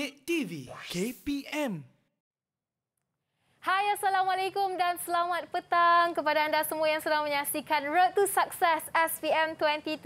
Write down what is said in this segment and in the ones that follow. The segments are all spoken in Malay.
Update TV KPM. Hai Assalamualaikum dan selamat petang kepada anda semua yang sedang menyaksikan Road to Success SPM 2021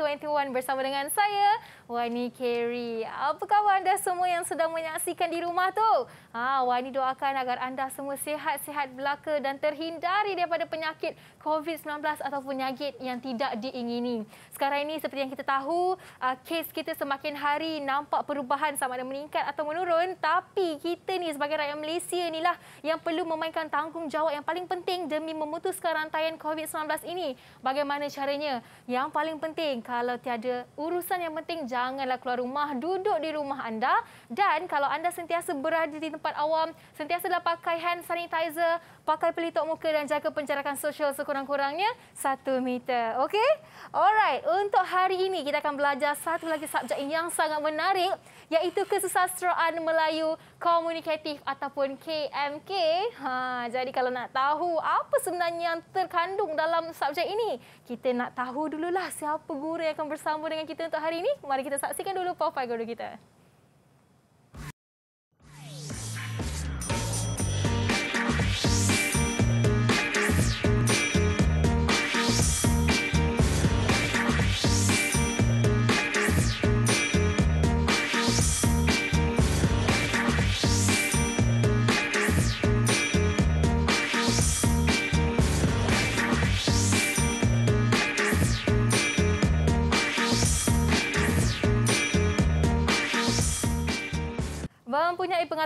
bersama dengan saya Wani Kerry. Apa khabar anda semua yang sedang menyaksikan di rumah tu? Ha, Wani doakan agar anda semua sihat-sihat belaka dan terhindari daripada penyakit COVID-19 ataupun penyakit yang tidak diingini. Sekarang ini seperti yang kita tahu, uh, kes kita semakin hari nampak perubahan sama ada meningkat atau menurun. Tapi kita ni sebagai rakyat Malaysia inilah yang perlu memainkan tanggungjawab yang paling penting demi memutuskan rantaian COVID-19 ini. Bagaimana caranya? Yang paling penting kalau tiada urusan yang penting, janganlah keluar rumah, duduk di rumah anda dan kalau anda sentiasa berada di tempat awam, sentiasa dah pakai hand sanitizer, pakai pelitup muka dan jaga penjarakan sosial sekurang-kurangnya satu meter. Okey? Alright, untuk hari ini kita akan belajar satu lagi subjek yang sangat menarik iaitu kesusasteraan Melayu komunikatif ataupun KMK. Ha, jadi kalau nak tahu apa sebenarnya yang terkandung dalam subjek ini, kita nak tahu dululah siapa guru yang akan bersama dengan kita untuk hari ini. Mari kita saksikan dulu profil guru kita.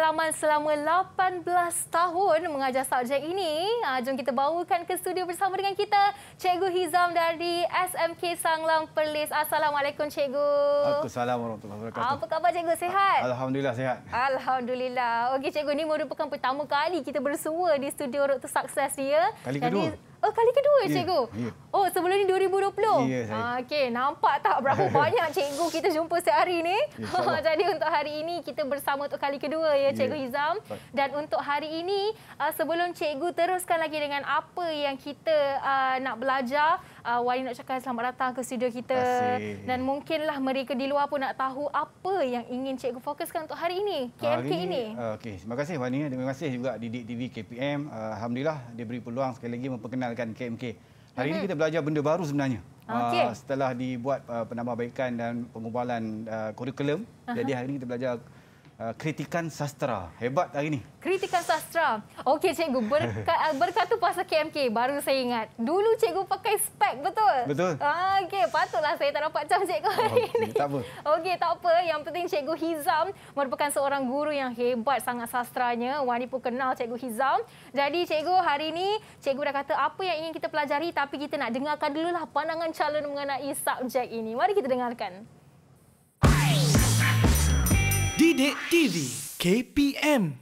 pengalaman selama 18 tahun mengajar subjek ini. Ah, jom kita bawakan ke studio bersama dengan kita Cikgu Hizam dari SMK Sanglang Perlis. Assalamualaikum Cikgu. Assalamualaikum warahmatullahi wabarakatuh. Apa khabar Cikgu? Sihat? Alhamdulillah sihat. Alhamdulillah. Okey Cikgu, ini merupakan pertama kali kita bersua di studio Road to Success dia. Kali kedua. Jadi, Oh, kali kedua, yeah, cikgu? Yeah. Oh, sebelum ini 2020? Ya, yeah, Ah, Okey, nampak tak berapa banyak cikgu kita jumpa sehari ini? Yeah, ya, Jadi, untuk hari ini, kita bersama untuk kali kedua, ya, ya cikgu yeah. Izam. Dan untuk hari ini, ah, sebelum cikgu teruskan lagi dengan apa yang kita ah, nak belajar, uh, Wali nak cakap selamat datang ke studio kita. Dan mungkinlah mereka di luar pun nak tahu apa yang ingin cikgu fokuskan untuk hari ini, KMK hari ini. ini. Okay. Terima kasih Wani. Terima kasih juga Didik TV KPM. Uh, Alhamdulillah dia beri peluang sekali lagi memperkenalkan KMK. Hari ini mm-hmm. kita belajar benda baru sebenarnya. Okay. Uh, setelah dibuat uh, penambahbaikan dan pengubalan uh, kurikulum. Uh-huh. Jadi hari ini kita belajar Eh, kritikan sastra. Hebat hari ini. Kritikan sastra. Okey cikgu, berkat berkat tu pasal KMK baru saya ingat. Dulu cikgu pakai spek betul? Betul. Ah, okey, patutlah saya tak dapat cam cikgu. Hari oh, ini. Tak apa. Okey, tak apa. Yang penting cikgu Hizam merupakan seorang guru yang hebat sangat sastranya. Wani pun kenal cikgu Hizam. Jadi cikgu hari ini cikgu dah kata apa yang ingin kita pelajari tapi kita nak dengarkan dululah pandangan calon mengenai subjek ini. Mari kita dengarkan. Bidik TV KPM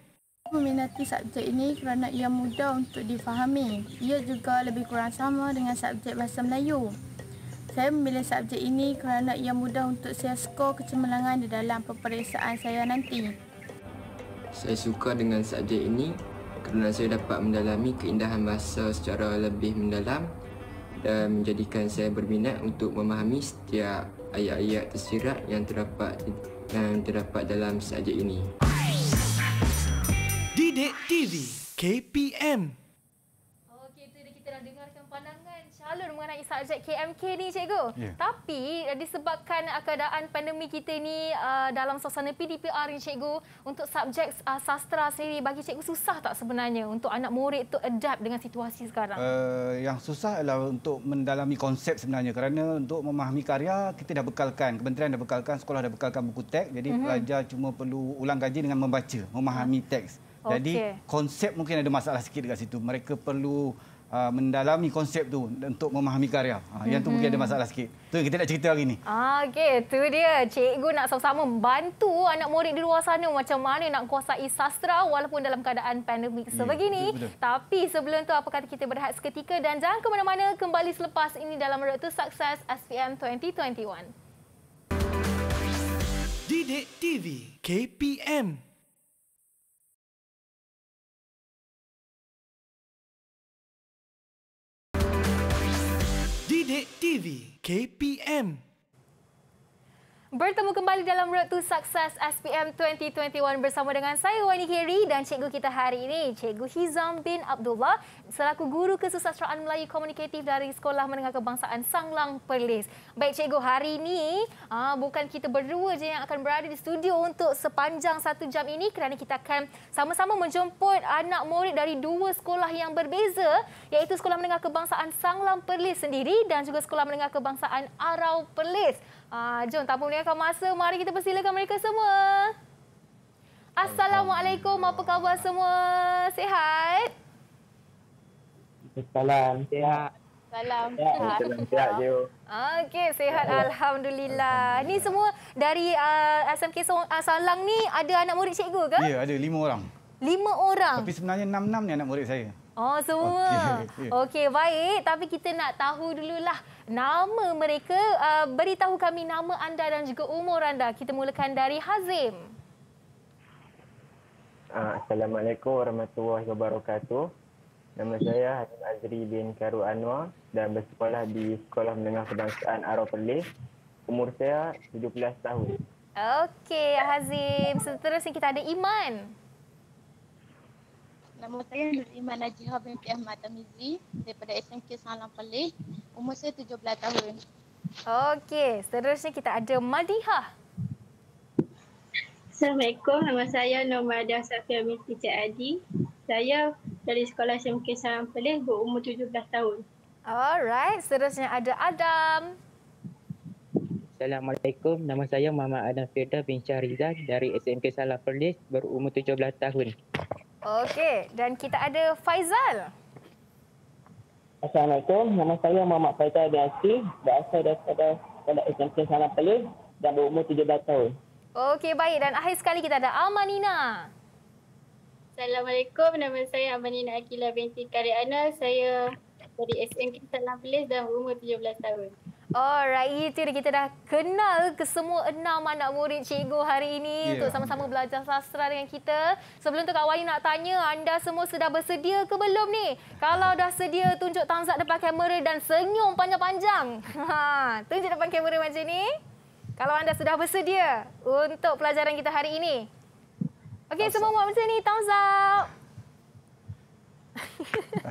Meminati subjek ini kerana ia mudah untuk difahami. Ia juga lebih kurang sama dengan subjek Bahasa Melayu. Saya memilih subjek ini kerana ia mudah untuk saya skor kecemerlangan di dalam peperiksaan saya nanti. Saya suka dengan subjek ini kerana saya dapat mendalami keindahan bahasa secara lebih mendalam dan menjadikan saya berminat untuk memahami setiap ayat-ayat tersirat yang terdapat di yang terdapat dalam subjek ini. Didik TV KPM alun mengenai subjek KMK ni cikgu. Yeah. Tapi eh, disebabkan keadaan pandemik kita ni uh, dalam suasana PDPR ni cikgu, untuk subjek uh, eh, sastra sendiri bagi cikgu susah tak sebenarnya untuk anak murid tu adapt dengan situasi sekarang? Uh, yang susah adalah untuk mendalami konsep sebenarnya kerana untuk memahami karya kita dah bekalkan, kementerian dah bekalkan, sekolah dah bekalkan buku teks. Jadi mm-hmm. pelajar cuma perlu ulang kaji dengan membaca, memahami teks. Okay. Jadi konsep mungkin ada masalah sikit dekat situ. Mereka perlu uh, mendalami konsep tu untuk memahami karya. Uh, hmm Yang tu mungkin ada mhm. masalah sikit. Tu kita nak cerita hari ni. Ah, okey, tu dia. Cikgu nak sama-sama bantu anak murid di luar sana macam mana nak kuasai sastra walaupun dalam keadaan pandemik hmm, sebegini. betul-betul. Tapi sebelum tu apa kata kita berehat seketika dan jangan ke mana-mana kembali selepas ini dalam Road to Success SPM 2021. Didik TV KPM Sidik TV KPM Bertemu kembali dalam Road to Success SPM 2021 bersama dengan saya Wani Kiri dan cikgu kita hari ini, Cikgu Hizam bin Abdullah selaku guru kesusastraan Melayu Komunikatif dari Sekolah Menengah Kebangsaan Sanglang Perlis. Baik cikgu, hari ini ah, bukan kita berdua je yang akan berada di studio untuk sepanjang satu jam ini kerana kita akan sama-sama menjemput anak murid dari dua sekolah yang berbeza iaitu Sekolah Menengah Kebangsaan Sanglang Perlis sendiri dan juga Sekolah Menengah Kebangsaan Arau Perlis. Ah, jom tanpa melengahkan masa, mari kita persilakan mereka semua. Assalamualaikum, apa khabar semua? Sihat? Salam, sihat. Salam. Sihat, sihat. Okey, sihat Alhamdulillah. Ni semua dari uh, ah, SMK ah, Salang ni ada anak murid cikgu ke? Ya, ada lima orang. Lima orang? Tapi sebenarnya enam-enam ni anak murid saya. Oh, semua? Okey, okay, baik. Tapi kita nak tahu dululah nama mereka. Uh, beritahu kami nama anda dan juga umur anda. Kita mulakan dari Hazim. Ah, Assalamualaikum warahmatullahi wabarakatuh. Nama saya Hazim Azri bin Karu Anwar dan bersekolah di Sekolah Menengah Kebangsaan Arab Perlis. Umur saya 17 tahun. Okey, Hazim. Seterusnya kita ada Iman. Nama saya Nur Iman Najihah binti Ahmad Tamizi daripada SMK Salam Perlis. Umur saya 17 tahun. Okey, seterusnya kita ada Madiha. Assalamualaikum, nama saya Nur Madiha Safia binti Cik Adi. Saya dari sekolah SMK Mungkin Sarang Pelih berumur 17 tahun. Alright, seterusnya ada Adam. Assalamualaikum, nama saya Mama Adam Firda bin Syahrizan dari SMK Salah Perlis berumur 17 tahun. Okey, dan kita ada Faizal. Assalamualaikum. Nama saya Muhammad Faizal bin Asri. Berasal daripada Kuala SMK Salam Pelih dan berumur 17 tahun. Okey, baik. Dan akhir sekali kita ada Amanina. Assalamualaikum. Nama saya Amanina Akila binti Karyana. Saya dari SMK Salam Pelih dan berumur 17 tahun. Alright, itu dia kita dah kenal ke semua enam anak murid cikgu hari ini yeah. untuk sama-sama belajar sastra dengan kita. Sebelum tu Kak Wahyu nak tanya, anda semua sudah bersedia ke belum ni? Kalau dah sedia, tunjuk tangzak depan kamera dan senyum panjang-panjang. Ha, tunjuk depan kamera macam ni. Kalau anda sudah bersedia untuk pelajaran kita hari ini. Okey, semua buat macam ni. Tangzak. Tangzak.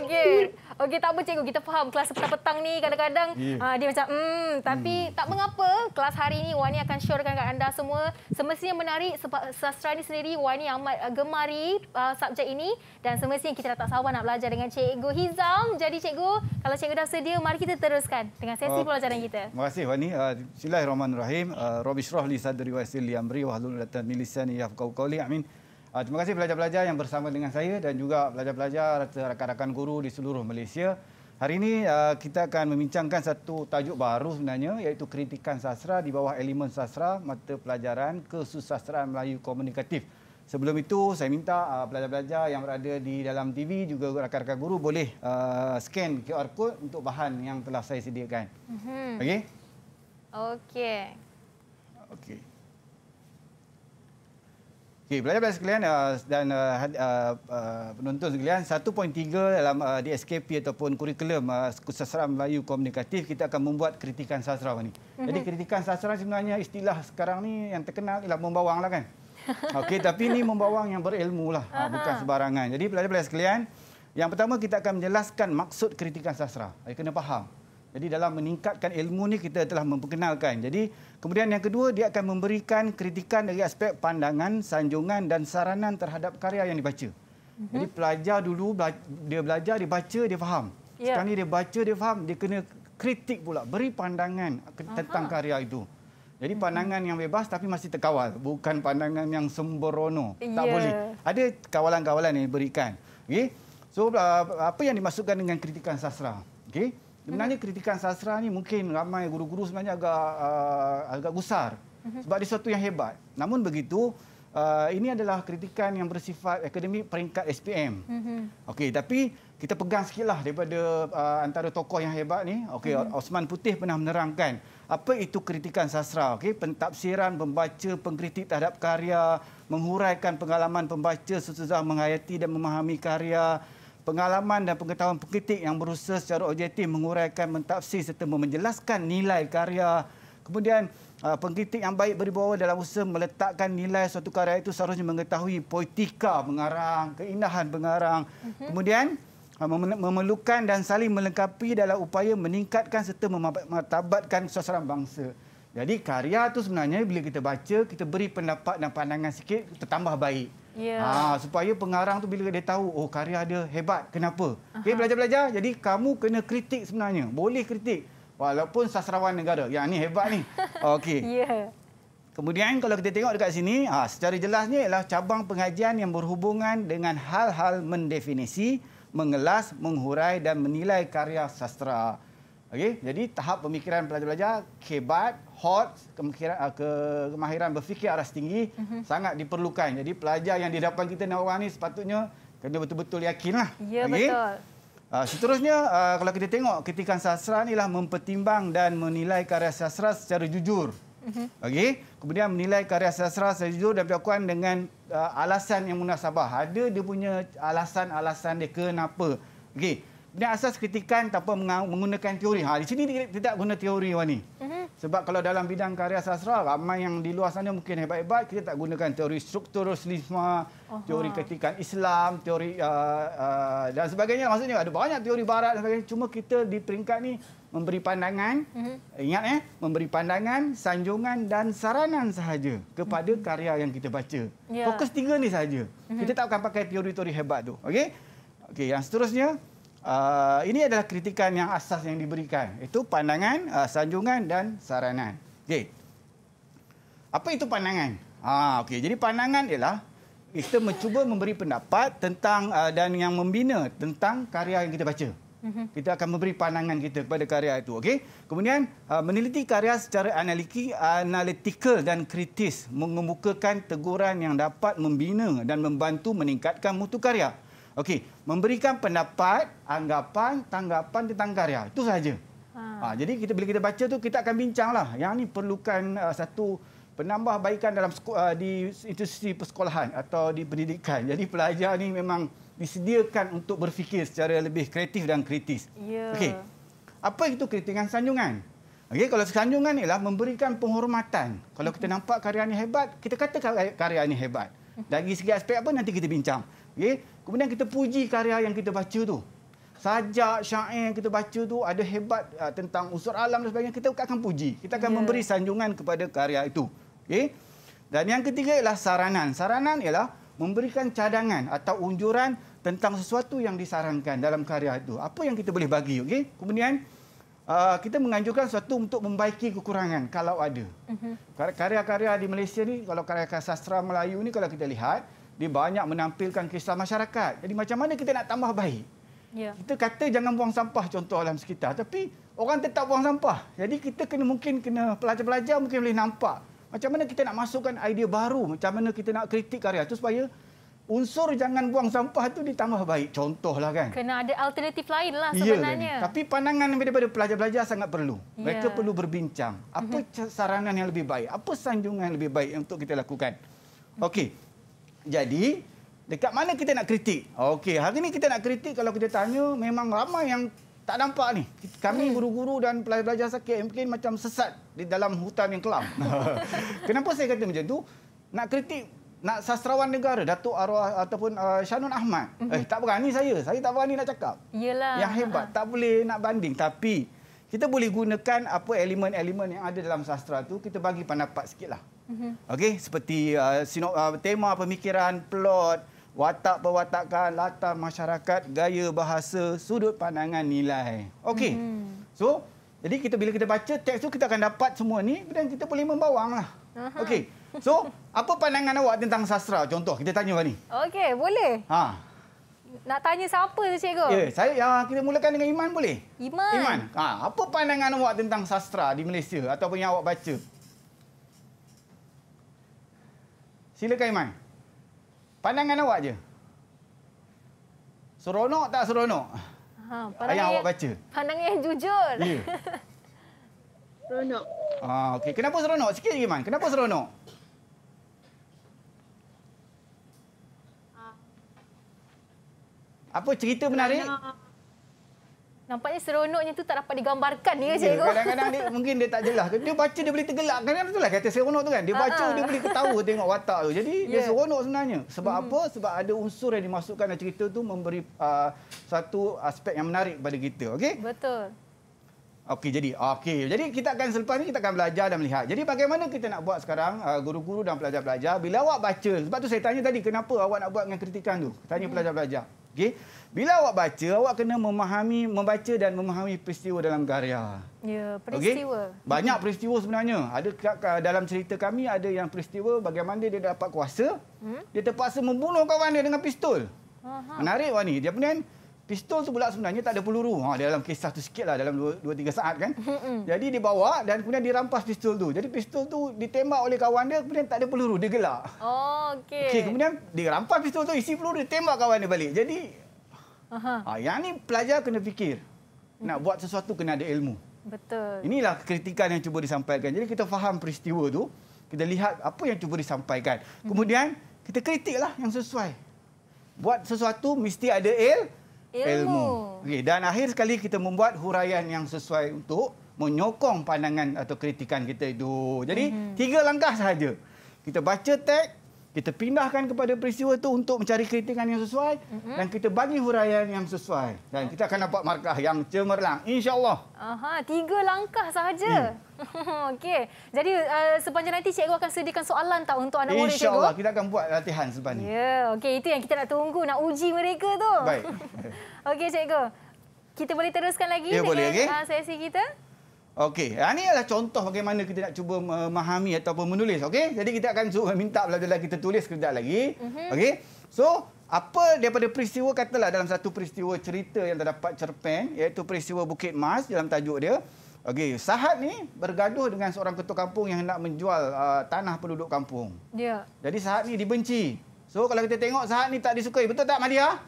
Okey. Okey, tak apa cikgu. Kita faham kelas petang-petang ni kadang-kadang yeah. dia macam hmm, tapi hmm. tak mengapa. Kelas hari ini Wani akan sharekan kepada anda semua semestinya menarik sebab sastra ni sendiri Wani amat ah, gemari uh, subjek ini dan semestinya kita dah tak sabar nak belajar dengan cikgu Hizam. Jadi cikgu, kalau cikgu dah sedia mari kita teruskan dengan sesi okay. pelajaran kita. Terima kasih Wani. Uh, Bismillahirrahmanirrahim. Uh, Rabbi syrah li sadri wa yassir li amri wa hlul lisani yafqahu qawli. Amin. Uh, terima kasih pelajar-pelajar yang bersama dengan saya dan juga pelajar-pelajar rakan-rakan guru di seluruh Malaysia. Hari ini uh, kita akan membincangkan satu tajuk baru sebenarnya iaitu kritikan sastra di bawah elemen sastra mata pelajaran kesusastraan Melayu komunikatif. Sebelum itu saya minta uh, pelajar-pelajar yang berada di dalam TV juga rakan-rakan guru boleh uh, scan QR code untuk bahan yang telah saya sediakan. Mm-hmm. Okey. Okey. Okey. Okay, pelajar-pelajar sekalian uh, dan uh, uh, uh, penonton sekalian, 1.3 dalam uh, DSKP ataupun kurikulum uh, sastra Melayu komunikatif, kita akan membuat kritikan sastra ini. Mhm. Jadi kritikan sastra sebenarnya istilah sekarang ni yang terkenal ialah membawang lah kan? Okay, tapi ini membawang yang berilmu lah, uh, bukan sebarangan. Jadi pelajar-pelajar sekalian, yang pertama kita akan menjelaskan maksud kritikan sastra. kena faham. Jadi dalam meningkatkan ilmu ni kita telah memperkenalkan. Jadi kemudian yang kedua dia akan memberikan kritikan dari aspek pandangan, sanjungan dan saranan terhadap karya yang dibaca. Mm-hmm. Jadi pelajar dulu dia belajar, dia baca, dia faham. Yeah. Sekarang ni dia baca, dia faham, dia kena kritik pula, beri pandangan tentang karya itu. Jadi mhm. pandangan yang bebas tapi masih terkawal, bukan pandangan yang sembrono. Yeah. Tak ya. boleh. Ada kawalan-kawalan yang diberikan. Okay, So apa yang dimasukkan dengan kritikan sastra? Okay. Sebenarnya kritikan sastra ni mungkin ramai guru-guru sebenarnya agak uh, agak gusar mhm. sebab dia satu yang hebat. Namun begitu, uh, ini adalah kritikan yang bersifat akademik peringkat SPM. Mhm. Okey, tapi kita pegang sikitlah daripada uh, antara tokoh yang hebat ni. Okey, mhm. Osman Putih pernah menerangkan apa itu kritikan sastra. Okey, pentafsiran pembaca pengkritik terhadap karya, menghuraikan pengalaman pembaca sesudah menghayati dan memahami karya pengalaman dan pengetahuan pengkritik yang berusaha secara objektif menguraikan, mentafsir serta menjelaskan nilai karya. Kemudian uh, pengkritik yang baik beri dalam usaha meletakkan nilai suatu karya itu seharusnya mengetahui poetika mengarang, keindahan mengarang. Mhm. Kemudian uh, memerlukan dan saling melengkapi dalam upaya meningkatkan serta memartabatkan sasaran bangsa. Jadi karya itu sebenarnya bila kita baca, kita beri pendapat dan pandangan sikit, tertambah baik. Yeah. Ya. Ha, supaya pengarang tu bila dia tahu oh karya dia hebat kenapa Okay belajar-belajar jadi kamu kena kritik sebenarnya boleh kritik walaupun sastrawan negara yang ni hebat ni okey yeah. kemudian kalau kita tengok dekat sini ha, secara jelasnya ialah cabang pengajian yang berhubungan dengan hal-hal mendefinisi mengelas menghurai dan menilai karya sastra Okay, jadi tahap pemikiran pelajar-pelajar kebat, hot, kemahiran, ke, kemahiran berfikir aras tinggi uh mhm. -huh. sangat diperlukan. Jadi pelajar yang di kita ni orang ni sepatutnya kena betul-betul yakinlah. Ya okay? betul. Uh, seterusnya, uh, kalau kita tengok ketikan sastra inilah mempertimbang dan menilai karya sastra secara jujur. Mhm. Okay? Kemudian menilai karya sastra secara jujur dan berlakuan dengan uh, alasan yang munasabah. Ada dia punya alasan-alasan dia kenapa. Okay? Ini asas kritikan tanpa menggunakan teori. Ha, di sini tidak guna teori, Wani. Uh mhm. -huh. Sebab kalau dalam bidang karya sastra, ramai yang di luar sana mungkin hebat-hebat, kita tak gunakan teori strukturalisme, uh -huh. teori kritikan Islam, teori uh, uh, dan sebagainya. Maksudnya ada banyak teori barat dan sebagainya. Cuma kita di peringkat ni memberi pandangan, uh mhm. -huh. ingat eh, memberi pandangan, sanjungan dan saranan sahaja kepada uh mhm. -huh. karya yang kita baca. Yeah. Fokus tiga ni sahaja. Uh -huh. Kita tak akan pakai teori-teori hebat tu. Okey? Okey, yang seterusnya, Uh, ini adalah kritikan yang asas yang diberikan. Itu pandangan, uh, sanjungan dan saranan. Okey. Apa itu pandangan? Ah, uh, okey. Jadi pandangan ialah kita mencuba memberi pendapat tentang uh, dan yang membina tentang karya yang kita baca. Mhm. Kita akan memberi pandangan kita kepada karya itu. Okey. Kemudian uh, meneliti karya secara analiti, analitikal dan kritis mengemukakan teguran yang dapat membina dan membantu meningkatkan mutu karya. Okey, memberikan pendapat, anggapan, tanggapan tentang karya. Itu saja. Ha. Ha, jadi kita bila kita baca tu kita akan bincanglah. Yang ni perlukan uh, satu penambahbaikan dalam uh, di institusi persekolahan atau di pendidikan. Jadi pelajar ni memang disediakan untuk berfikir secara lebih kreatif dan kritis. Yeah. Okey. Apa itu kritikan sanjungan? Okey, kalau sanjungan ialah memberikan penghormatan. Kalau kita nampak karya ni hebat, kita kata karya ni hebat. Dari segi aspek apa nanti kita bincang. Okey. Kemudian kita puji karya yang kita baca tu. Sajak, syair yang kita baca tu ada hebat uh, tentang unsur alam dan sebagainya. Kita akan puji. Kita akan yeah. memberi sanjungan kepada karya itu. Okey. Dan yang ketiga ialah saranan. Saranan ialah memberikan cadangan atau unjuran tentang sesuatu yang disarankan dalam karya itu. Apa yang kita boleh bagi. Okey. Kemudian uh, kita menganjurkan sesuatu untuk membaiki kekurangan kalau ada. Uh-huh. Karya-karya di Malaysia ni, kalau karya sastra Melayu ni kalau kita lihat dia banyak menampilkan kisah masyarakat. Jadi macam mana kita nak tambah baik? Ya. Kita kata jangan buang sampah contoh alam sekitar. Tapi orang tetap buang sampah. Jadi kita kena mungkin kena pelajar-pelajar mungkin boleh nampak. Macam mana kita nak masukkan idea baru? Macam mana kita nak kritik karya itu supaya unsur jangan buang sampah itu ditambah baik. Contohlah kan. Kena ada alternatif lain lah kan? sebenarnya. Ya, tapi pandangan daripada pelajar-pelajar sangat perlu. Ya. Mereka perlu berbincang. Apa mhm. saranan yang lebih baik? Apa sanjungan yang lebih baik untuk kita lakukan? Okey. Jadi, dekat mana kita nak kritik? Okey, hari ni kita nak kritik kalau kita tanya memang ramai yang tak nampak ni. Kami hmm. guru-guru dan pelajar-pelajar sakit mungkin macam sesat di dalam hutan yang kelam. Kenapa saya kata macam tu? Nak kritik nak sastrawan negara Datuk Arwah ataupun uh, Shanun Ahmad. Mm-hmm. Eh, tak berani saya. Saya tak berani nak cakap. Yalah. Yang hebat tak boleh nak banding tapi kita boleh gunakan apa elemen-elemen yang ada dalam sastra tu kita bagi pendapat sikitlah. Mm-hmm. Okey, seperti uh, sino, uh, tema pemikiran, plot, watak perwatakan, latar masyarakat, gaya bahasa, sudut pandangan nilai. Okay, Mm-hmm. So, jadi kita bila kita baca teks tu kita akan dapat semua ni dan kita boleh membawanglah. Uh-huh. Okey. So, apa pandangan awak tentang sastra contoh? Kita tanya ni. Okey, boleh. Ha. Nak tanya siapa tu cikgu? Ya, yeah, saya yang kita mulakan dengan Iman boleh? Iman. Iman. Ha, apa pandangan awak tentang sastra di Malaysia ataupun yang awak baca? Silakan Iman. Pandangan awak je. Seronok tak seronok? Ha, ayah awak baca. Pandangan yang jujur. Ya. seronok. Ah, okey. Kenapa seronok? Sikit lagi Iman. Kenapa seronok? Ah. Apa cerita menarik? Seronok. Nampaknya seronoknya tu tak dapat digambarkan ni ya, cikgu. Kadang-kadang dia, mungkin dia tak jelas. Dia baca dia boleh tergelak. Kan tu lah kata seronok tu kan. Dia baca Aa. dia boleh ketawa tengok watak tu. Jadi yeah. dia ya. seronok sebenarnya. Sebab hmm. apa? Sebab ada unsur yang dimasukkan dalam cerita tu memberi uh, satu aspek yang menarik pada kita. Okey? Betul. Okey jadi okey jadi kita akan selepas ni kita akan belajar dan melihat. Jadi bagaimana kita nak buat sekarang uh, guru-guru dan pelajar-pelajar bila awak baca sebab tu saya tanya tadi kenapa awak nak buat dengan kritikan tu? Tanya hmm. pelajar-pelajar. Hmm. Okey. Bila awak baca, awak kena memahami, membaca dan memahami peristiwa dalam karya. Ya, peristiwa. Okay? Banyak peristiwa sebenarnya. Ada dalam cerita kami ada yang peristiwa bagaimana dia dapat kuasa, hmm? dia terpaksa membunuh kawan dia dengan pistol. Aha. Menarik wah ni. Dia punya Pistol tu pula sebenarnya tak ada peluru. Ha, dalam kisah tu sikit lah dalam 2-3 saat kan. Jadi dibawa dan kemudian dirampas pistol tu. Jadi pistol tu ditembak oleh kawan dia kemudian tak ada peluru. Dia gelak. Oh, okey. Okey, kemudian dirampas pistol tu isi peluru ditembak kawan dia balik. Jadi Aha. Ha, yang ni pelajar kena fikir. Nak buat sesuatu kena ada ilmu. Betul. Inilah kritikan yang cuba disampaikan. Jadi kita faham peristiwa tu. Kita lihat apa yang cuba disampaikan. Mhm. Kemudian kita kritiklah yang sesuai. Buat sesuatu mesti ada ilmu ilmu. Okay, dan akhir sekali kita membuat huraian yang sesuai untuk menyokong pandangan atau kritikan kita itu. Jadi mm -hmm. tiga langkah sahaja. Kita baca teks kita pindahkan kepada peristiwa itu untuk mencari kritikan yang sesuai mm -hmm. dan kita bagi huraian yang sesuai dan okay. kita akan dapat markah yang cemerlang insyaallah aha tiga langkah sahaja mm. okey jadi uh, sepanjang nanti cikgu akan sediakan soalan tak untuk anak murid cikgu insyaallah kita akan buat latihan sempat ni ya yeah. okey itu yang kita nak tunggu nak uji mereka tu baik okey cikgu kita boleh teruskan lagi yeah, dengan boleh, eh, okay? Uh, sesi kita Okey, ini ah, adalah contoh bagaimana kita nak cuba memahami ataupun menulis. Okey, jadi kita akan suruh minta belajar kita tulis kerja lagi. Mhm. Okey, so apa daripada peristiwa katalah dalam satu peristiwa cerita yang terdapat cerpen iaitu peristiwa Bukit Mas dalam tajuk dia. Okey, Sahat ni bergaduh dengan seorang ketua kampung yang hendak menjual uh, tanah penduduk kampung. Ya. Yeah. Jadi Sahat ni dibenci. So kalau kita tengok Sahat ni tak disukai, betul tak Malia?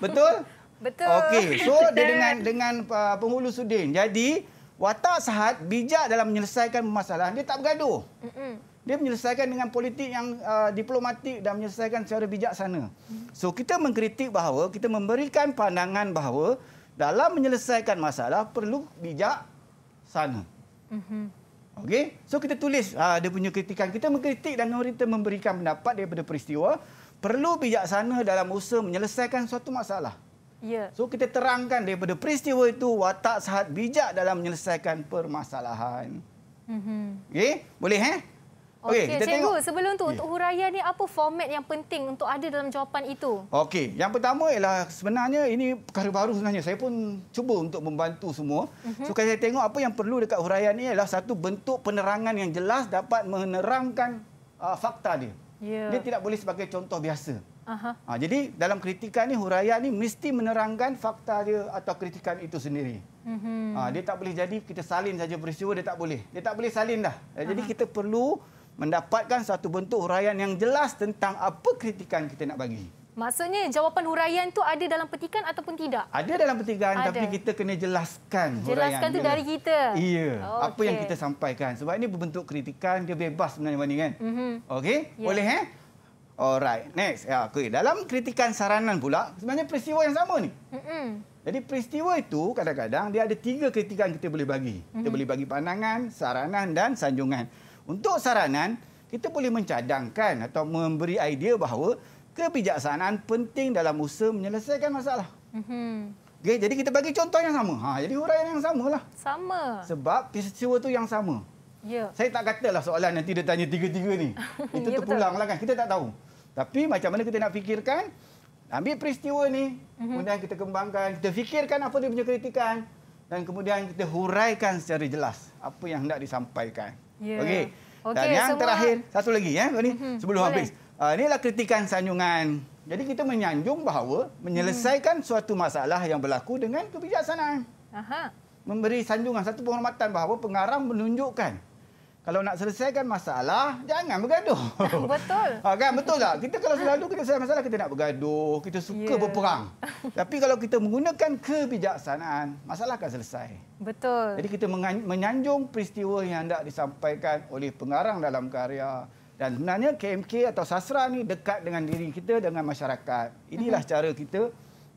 Betul? Betul. Okey, so dia dengan dengan uh, penghulu Sudin. Jadi, watak sahat bijak dalam menyelesaikan masalah. Dia tak bergaduh. Mm -mm. Dia menyelesaikan dengan politik yang uh, diplomatik dan menyelesaikan secara bijaksana. Mm-hmm. So kita mengkritik bahawa kita memberikan pandangan bahawa dalam menyelesaikan masalah perlu bijak sana. Mhm. Okey. So kita tulis uh, dia punya kritikan. Kita mengkritik dan kita memberikan pendapat daripada peristiwa perlu bijaksana dalam usaha menyelesaikan suatu masalah. Yeah. So kita terangkan daripada peristiwa itu watak sehat bijak dalam menyelesaikan permasalahan. Mm-hmm. boleh eh? Okey, okay, kita cikgu, tengok. Sebelum tu yeah. untuk huraian ni apa format yang penting untuk ada dalam jawapan itu? Okey, yang pertama ialah sebenarnya ini perkara baru sebenarnya. Saya pun cuba untuk membantu semua. Mm-hmm. So kalau saya tengok apa yang perlu dekat huraian ni ialah satu bentuk penerangan yang jelas dapat menerangkan uh, fakta dia. Yeah. Dia tidak boleh sebagai contoh biasa. Ha, jadi dalam kritikan ini huraya ini mesti menerangkan fakta dia atau kritikan itu sendiri. Mm-hmm. Ha, dia tak boleh jadi kita salin saja peristiwa dia tak boleh. Dia tak boleh salin dah. Eh, Aha. Jadi kita perlu mendapatkan satu bentuk huraian yang jelas tentang apa kritikan kita nak bagi. Maksudnya jawapan huraian itu ada dalam petikan ataupun tidak? Ada dalam petikan ada. tapi kita kena jelaskan, jelaskan huraian. Jelaskan tu dari kita. Iya. Oh, apa yang kita sampaikan. Sebab ini berbentuk kritikan dia bebas sebenarnya kan. Mm-hmm. Okey? Yeah. Boleh eh? Alright, next. Ya, okay. Dalam kritikan saranan pula, sebenarnya peristiwa yang sama ni. Mm-mm. Jadi peristiwa itu kadang-kadang dia ada tiga kritikan kita boleh bagi. Mm-hmm. Kita boleh bagi pandangan, saranan dan sanjungan. Untuk saranan, kita boleh mencadangkan atau memberi idea bahawa kebijaksanaan penting dalam usaha menyelesaikan masalah. Mm-hmm. Okay, jadi kita bagi contoh yang sama. Ha, jadi huraian yang sama lah. Sama. Sebab peristiwa tu yang sama. Ya. Saya tak katalah soalan nanti dia tanya tiga-tiga ni. Itu ya, terpulang lah kan. Kita tak tahu. Tapi macam mana kita nak fikirkan? Ambil peristiwa ni, mhm. kemudian kita kembangkan, kita fikirkan apa dia punya kritikan dan kemudian kita huraikan secara jelas apa yang hendak disampaikan. Yeah. Okey. Okay, dan yang semua... terakhir, satu lagi ya, ini mm-hmm. sebelum Boleh. habis. Uh, ah, adalah kritikan sanjungan. Jadi kita menyanjung bahawa menyelesaikan mm. suatu masalah yang berlaku dengan kebijaksanaan. Aha. Memberi sanjungan satu penghormatan bahawa pengarang menunjukkan kalau nak selesaikan masalah, jangan bergaduh. Betul. Ha, kan? Betul tak? Kita kalau selalu kita selesaikan masalah, kita nak bergaduh, kita suka yeah. berperang. Tapi kalau kita menggunakan kebijaksanaan, masalah akan selesai. Betul. Jadi kita menyanjung peristiwa yang hendak disampaikan oleh pengarang dalam karya. Dan sebenarnya KMK atau sastra ni dekat dengan diri kita, dengan masyarakat. Inilah mhm. cara kita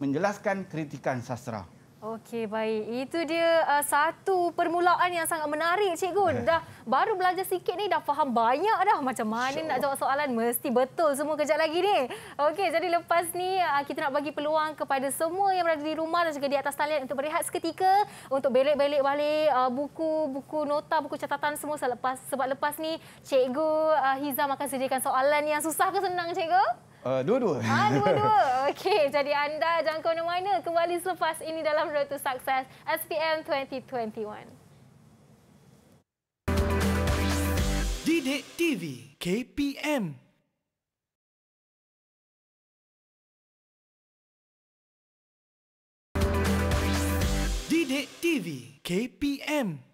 menjelaskan kritikan sastra. Okey baik. Itu dia uh, satu permulaan yang sangat menarik cikgu. Yeah. Dah baru belajar sikit ni dah faham banyak dah macam mana sure. nak jawab soalan mesti betul semua kejap lagi ni. Okey jadi lepas ni uh, kita nak bagi peluang kepada semua yang berada di rumah dan juga di atas talian untuk berehat seketika untuk belik-belik balik buku-buku uh, nota, buku catatan semua selepas sebab lepas ni cikgu uh, Hizam akan sediakan soalan yang susah ke senang cikgu? Uh, dua-dua. Ah, dua-dua. Okey, jadi anda jangan ke mana-mana. Kembali selepas ini dalam Road to Success SPM 2021. Didik TV KPM Didik TV KPM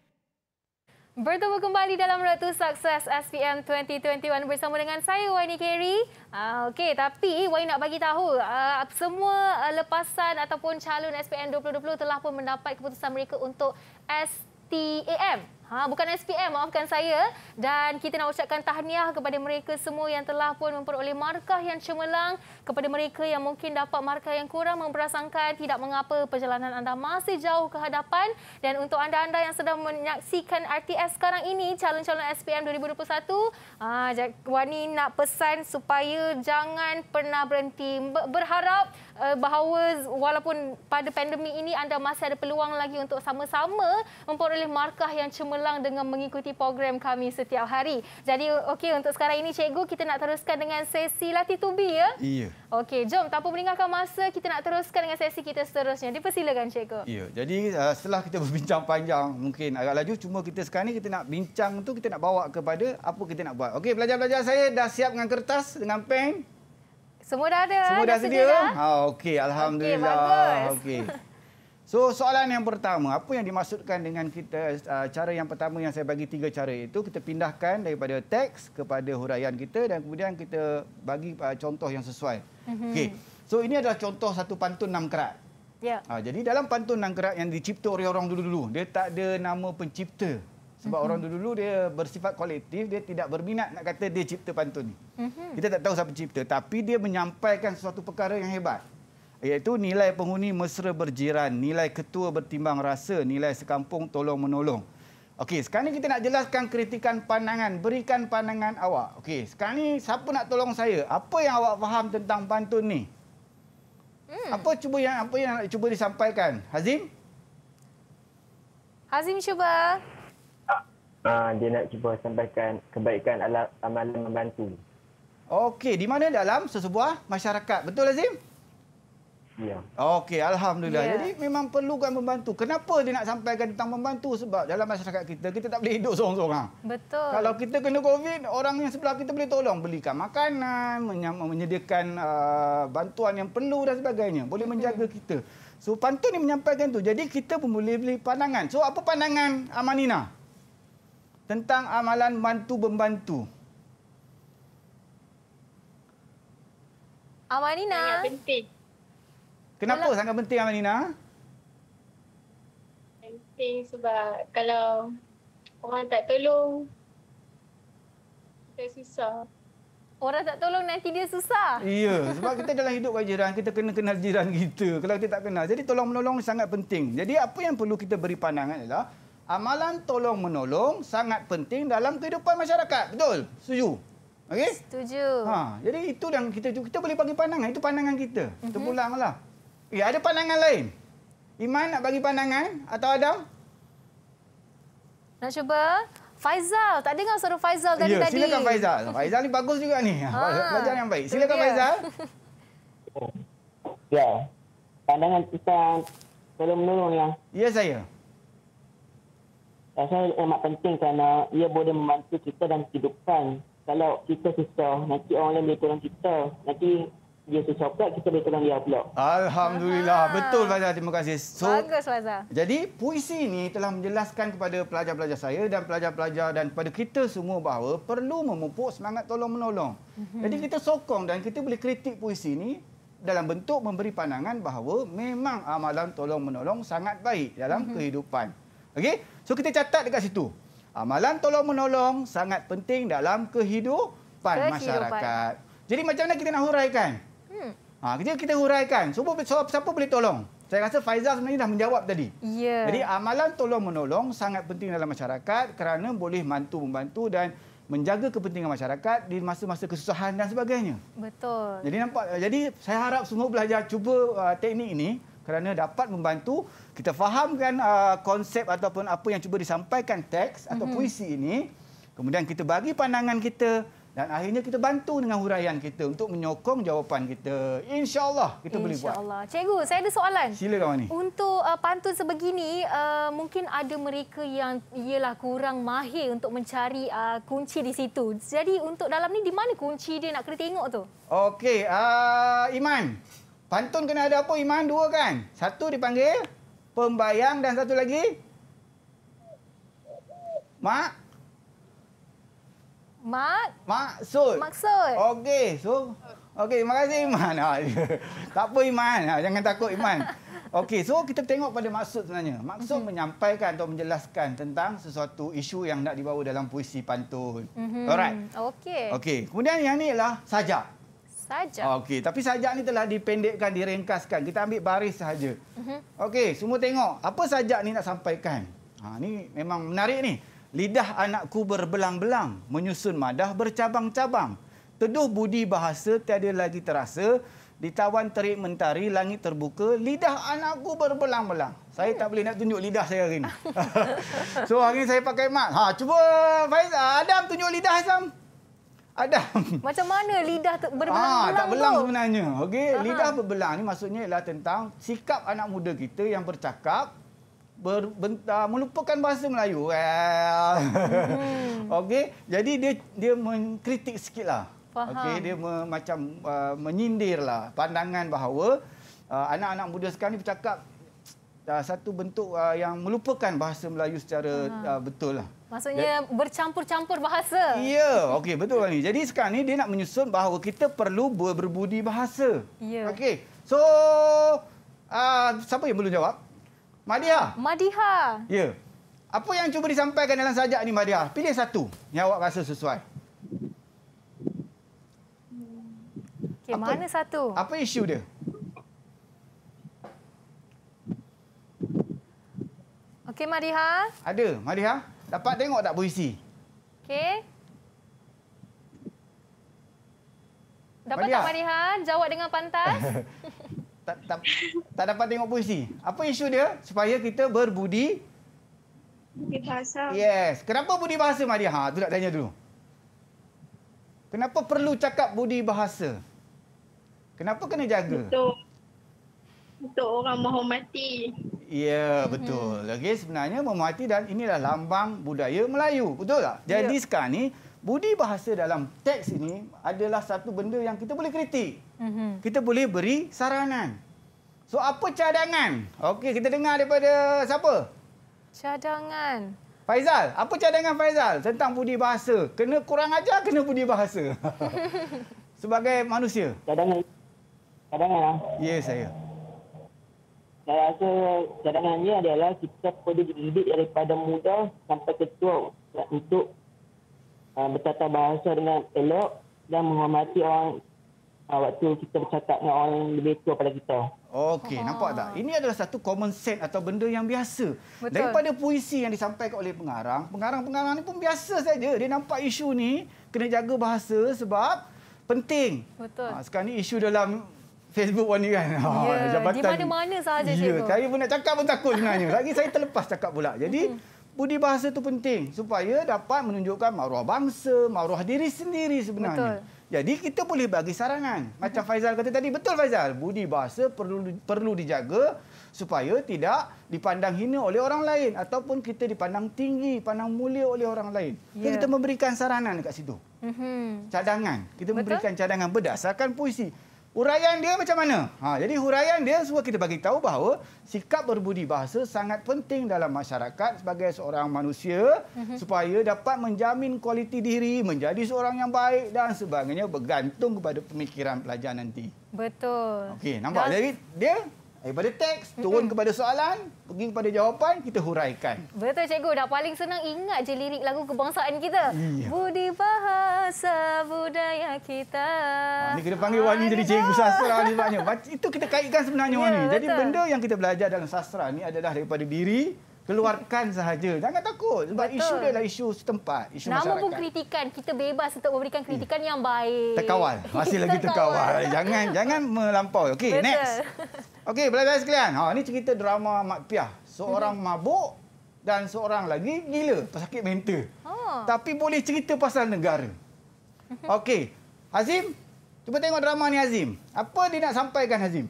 Bertemu kembali dalam Ratu Sukses SPM 2021 bersama dengan saya Wani Keri. Uh, ah, Okey, tapi Wani nak bagi tahu uh, semua uh, lepasan ataupun calon SPM 2020 telah pun mendapat keputusan mereka untuk STAM. Ha, bukan SPM, maafkan saya. Dan kita nak ucapkan tahniah kepada mereka semua yang telah pun memperoleh markah yang cemerlang. Kepada mereka yang mungkin dapat markah yang kurang memperasangkan, tidak mengapa perjalanan anda masih jauh ke hadapan. Dan untuk anda-anda yang sedang menyaksikan RTS sekarang ini, calon-calon SPM 2021, ah, Wani nak pesan supaya jangan pernah berhenti. Berharap eh, bahawa walaupun pada pandemik ini anda masih ada peluang lagi untuk sama-sama memperoleh markah yang cemerlang cemerlang dengan mengikuti program kami setiap hari. Jadi okey untuk sekarang ini cikgu kita nak teruskan dengan sesi latih tubi ya. Iya. Okey, jom tanpa meninggalkan masa kita nak teruskan dengan sesi kita seterusnya. Dipersilakan cikgu. Iya. Jadi uh, setelah kita berbincang panjang mungkin agak laju cuma kita sekarang ni kita nak bincang tu kita nak bawa kepada apa kita nak buat. Okey, pelajar-pelajar saya dah siap dengan kertas dengan pen. Semua dah ada. Semua dah, dah sedia. sedia? Ha okey, alhamdulillah. Okey. So soalan yang pertama, apa yang dimaksudkan dengan kita uh, cara yang pertama yang saya bagi tiga cara itu kita pindahkan daripada teks kepada huraian kita dan kemudian kita bagi uh, contoh yang sesuai. Mm-hmm. Okey. So ini adalah contoh satu pantun enam kerat. Ya. Yeah. jadi dalam pantun enam kerat yang dicipta oleh orang dulu-dulu, dia tak ada nama pencipta. Sebab mm-hmm. orang dulu-dulu dia bersifat kolektif, dia tidak berminat nak kata dia cipta pantun ni. Mm-hmm. Kita tak tahu siapa pencipta, tapi dia menyampaikan sesuatu perkara yang hebat iaitu nilai penghuni mesra berjiran, nilai ketua bertimbang rasa, nilai sekampung tolong menolong. Okey, sekarang ni kita nak jelaskan kritikan pandangan, berikan pandangan awak. Okey, sekarang ni siapa nak tolong saya? Apa yang awak faham tentang pantun ni? Hmm. Apa cuba yang apa yang nak cuba disampaikan? Hazim? Hazim cuba. Uh, dia nak cuba sampaikan kebaikan alam, amalan membantu. Okey, di mana dalam sesebuah masyarakat? Betul Hazim? Ya. Okey, alhamdulillah. Ya. Jadi memang perlu kan membantu. Kenapa dia nak sampaikan tentang membantu? Sebab dalam masyarakat kita kita tak boleh hidup seorang-seorang. Betul. Kalau kita kena Covid, orang yang sebelah kita boleh tolong belikan makanan, menyediakan uh, bantuan yang perlu dan sebagainya. Boleh hmm. menjaga kita. So pantun ni menyampaikan tu. Jadi kita pun boleh beli pandangan. So apa pandangan Amanina? Tentang amalan bantu membantu. Amanina. Yang penting. Kenapa kalau, sangat penting Amalina? Penting sebab kalau orang tak tolong, kita susah. Orang tak tolong nanti dia susah. Iya, sebab kita dalam hidup wajiran, kita kena kenal jiran kita. Kalau kita tak kenal, jadi tolong-menolong sangat penting. Jadi apa yang perlu kita beri pandangan adalah, amalan tolong-menolong sangat penting dalam kehidupan masyarakat. Betul? Setuju? Okay? Setuju. Ha, jadi itu yang kita kita boleh bagi pandangan. Itu pandangan kita. Kita Mm -hmm. Ya, ada pandangan lain. Iman nak bagi pandangan atau ada? Nak cuba? Faizal, tak dengar suara Faizal tadi-tadi. Ya, silakan Faizal. Faizal ni bagus juga ni. Ha, Belajar yang baik. Silakan Faizal. Ya. Pandangan kita perlu menolong ya. Ya, saya. Saya rasa amat penting kerana ia boleh membantu kita dan kehidupan. Kalau kita susah, nanti orang lain boleh tolong kita. Nanti dia secoklat, kita boleh kenal dia pula. Alhamdulillah. Aha. Betul, Fazal. Terima kasih. So, Bagus, Fazal. Jadi, puisi ini telah menjelaskan kepada pelajar-pelajar saya dan pelajar-pelajar dan kepada kita semua bahawa perlu memupuk semangat tolong-menolong. Mhm. Jadi, kita sokong dan kita boleh kritik puisi ini dalam bentuk memberi pandangan bahawa memang amalan tolong-menolong sangat baik dalam mm -hmm. kehidupan. Okey? So kita catat dekat situ. Amalan tolong-menolong sangat penting dalam kehidupan, kehidupan masyarakat. Jadi macam mana kita nak huraikan? Ha, jadi kita huraikan. Semua, siapa, siapa boleh tolong? Saya rasa Faizal sebenarnya dah menjawab tadi. Yeah. Jadi amalan tolong-menolong sangat penting dalam masyarakat kerana boleh mantu-membantu dan menjaga kepentingan masyarakat di masa-masa kesusahan dan sebagainya. Betul. Jadi nampak jadi saya harap semua belajar cuba uh, teknik ini kerana dapat membantu kita fahamkan uh, konsep ataupun apa yang cuba disampaikan teks atau mm -hmm. puisi ini kemudian kita bagi pandangan kita dan akhirnya kita bantu dengan huraian kita untuk menyokong jawapan kita. InsyaAllah kita Insya boleh Allah. buat. Cikgu, saya ada soalan. Sila kawan ni. Untuk uh, pantun sebegini, uh, mungkin ada mereka yang ialah kurang mahir untuk mencari uh, kunci di situ. Jadi untuk dalam ni di mana kunci dia nak kena tengok tu? Okey, uh, Iman. Pantun kena ada apa Iman? Dua kan? Satu dipanggil pembayang dan satu lagi Mak. Mak. Maksud. Maksud. Okey, so. Okey, terima kasih Iman. Ah, ya. tak apa Iman. Ah, jangan takut Iman. Okey, so kita tengok pada maksud sebenarnya. Maksud mm -hmm. menyampaikan atau menjelaskan tentang sesuatu isu yang nak dibawa dalam puisi pantun. Mm -hmm. Alright. Okey. Okey, kemudian yang ni ialah sajak. Sajak. Okey, tapi sajak ni telah dipendekkan, direngkaskan, Kita ambil baris sahaja. Mm -hmm. Okey, semua tengok. Apa sajak ni nak sampaikan? Ha, ni memang menarik ni. Lidah anakku berbelang-belang, menyusun madah bercabang-cabang. Teduh budi bahasa tiada lagi terasa. Ditawan terik mentari, langit terbuka. Lidah anakku berbelang-belang. Saya tak boleh nak tunjuk lidah saya hari ini. so hari ini saya pakai mat. Ha, cuba Faizah, Adam tunjuk lidah Azam. Adam. Macam mana lidah ha, berbelang-belang ha, Tak belang tu? sebenarnya. Okay? Lidah berbelang ni maksudnya ialah tentang sikap anak muda kita yang bercakap ber, ber, uh, ah, melupakan bahasa Melayu. Well. Eh. Hmm. Okey, jadi dia dia mengkritik sikitlah. Okey, dia me, macam uh, menyindirlah pandangan bahawa ah, anak-anak uh, muda sekarang ni bercakap uh, satu bentuk uh, yang melupakan bahasa Melayu secara uh, betul lah. Maksudnya bercampur-campur bahasa. Ya, yeah, okey betul ni. Jadi sekarang ni dia nak menyusun bahawa kita perlu berbudi bahasa. Ya. Yeah. Okey. So uh, siapa yang belum jawab? Madiha. Madiha. Ya. Apa yang cuba disampaikan dalam sajak ni Madiha? Pilih satu yang awak rasa sesuai. Okay, apa, mana satu? Apa isu dia? Okey, Madiha. Ada, Madiha. Dapat tengok tak puisi? Okey. Dapat Madiha. tak, Madiha? Jawab dengan pantas. tak, tak, tak dapat tengok puisi. Apa isu dia? Supaya kita berbudi budi bahasa. Yes. Kenapa budi bahasa Maria? Ha, tu nak tanya dulu. Kenapa perlu cakap budi bahasa? Kenapa kena jaga? Betul. untuk orang menghormati. Ya, yeah, mhm. betul. Lagi okay, sebenarnya menghormati dan inilah lambang budaya Melayu. Betul tak? Jadi yeah. sekarang ni Budi bahasa dalam teks ini adalah satu benda yang kita boleh kritik. Mm-hmm. Kita boleh beri saranan. So apa cadangan? Okey, kita dengar daripada siapa? Cadangan. Faizal, apa cadangan Faizal tentang budi bahasa? Kena kurang aja, kena budi bahasa. Sebagai manusia. Cadangan. Cadangan. Ah. Ya, yes, saya. Saya rasa cadangannya adalah kita perlu dididik daripada muda sampai ketua untuk uh, ah, bertata bahasa dengan elok dan menghormati orang uh, waktu kita bercakap dengan orang yang lebih tua pada kita. Okey, ah. nampak tak? Ini adalah satu common sense atau benda yang biasa. Betul. Daripada puisi yang disampaikan oleh pengarang, pengarang-pengarang ini pun biasa saja. Dia nampak isu ni kena jaga bahasa sebab penting. Betul. Uh, sekarang ni isu dalam Facebook one ni kan. Ya, oh, di mana-mana sahaja. Ya, saya pun nak cakap pun takut sebenarnya. Lagi saya terlepas cakap pula. Jadi, mm-hmm. Budi bahasa itu penting supaya dapat menunjukkan maruah bangsa, maruah diri sendiri sebenarnya. Betul. Jadi kita boleh bagi sarangan. Macam mhm. Faizal kata tadi, betul Faizal. Budi bahasa perlu perlu dijaga supaya tidak dipandang hina oleh orang lain. Ataupun kita dipandang tinggi, pandang mulia oleh orang lain. Yeah. Kita memberikan saranan dekat situ. -hmm. Cadangan. Kita betul? memberikan cadangan berdasarkan puisi huraian dia macam mana? Ha, jadi huraian dia semua kita bagi tahu bahawa sikap berbudi bahasa sangat penting dalam masyarakat sebagai seorang manusia mm-hmm. supaya dapat menjamin kualiti diri, menjadi seorang yang baik dan sebagainya bergantung kepada pemikiran pelajar nanti. Betul. Okey, nampak? Dan... Jadi dia daripada teks turun kepada soalan pergi kepada jawapan kita huraikan betul cikgu dah paling senang ingat je lirik lagu kebangsaan kita yeah. budi bahasa budaya kita ha, kena panggil ha, wani jadi cikgu sastra lah ni itu kita kaitkan sebenarnya yeah, wani betul. jadi benda yang kita belajar dalam sastra ni adalah daripada diri keluarkan sahaja jangan takut sebab Betul. isu dia adalah isu setempat isu Nama masyarakat. pun kritikan kita bebas untuk memberikan hmm. kritikan hmm. yang baik. Terkawal masih lagi terkawal. jangan jangan melampau. Okey next. Okey belas-belas sekalian. Ha ni cerita drama mak Piah. Seorang hmm. mabuk dan seorang lagi gila pesakit mental. Ha. Tapi boleh cerita pasal negara. Mhm. Okey. Azim, cuba tengok drama ni Azim. Apa dia nak sampaikan Azim?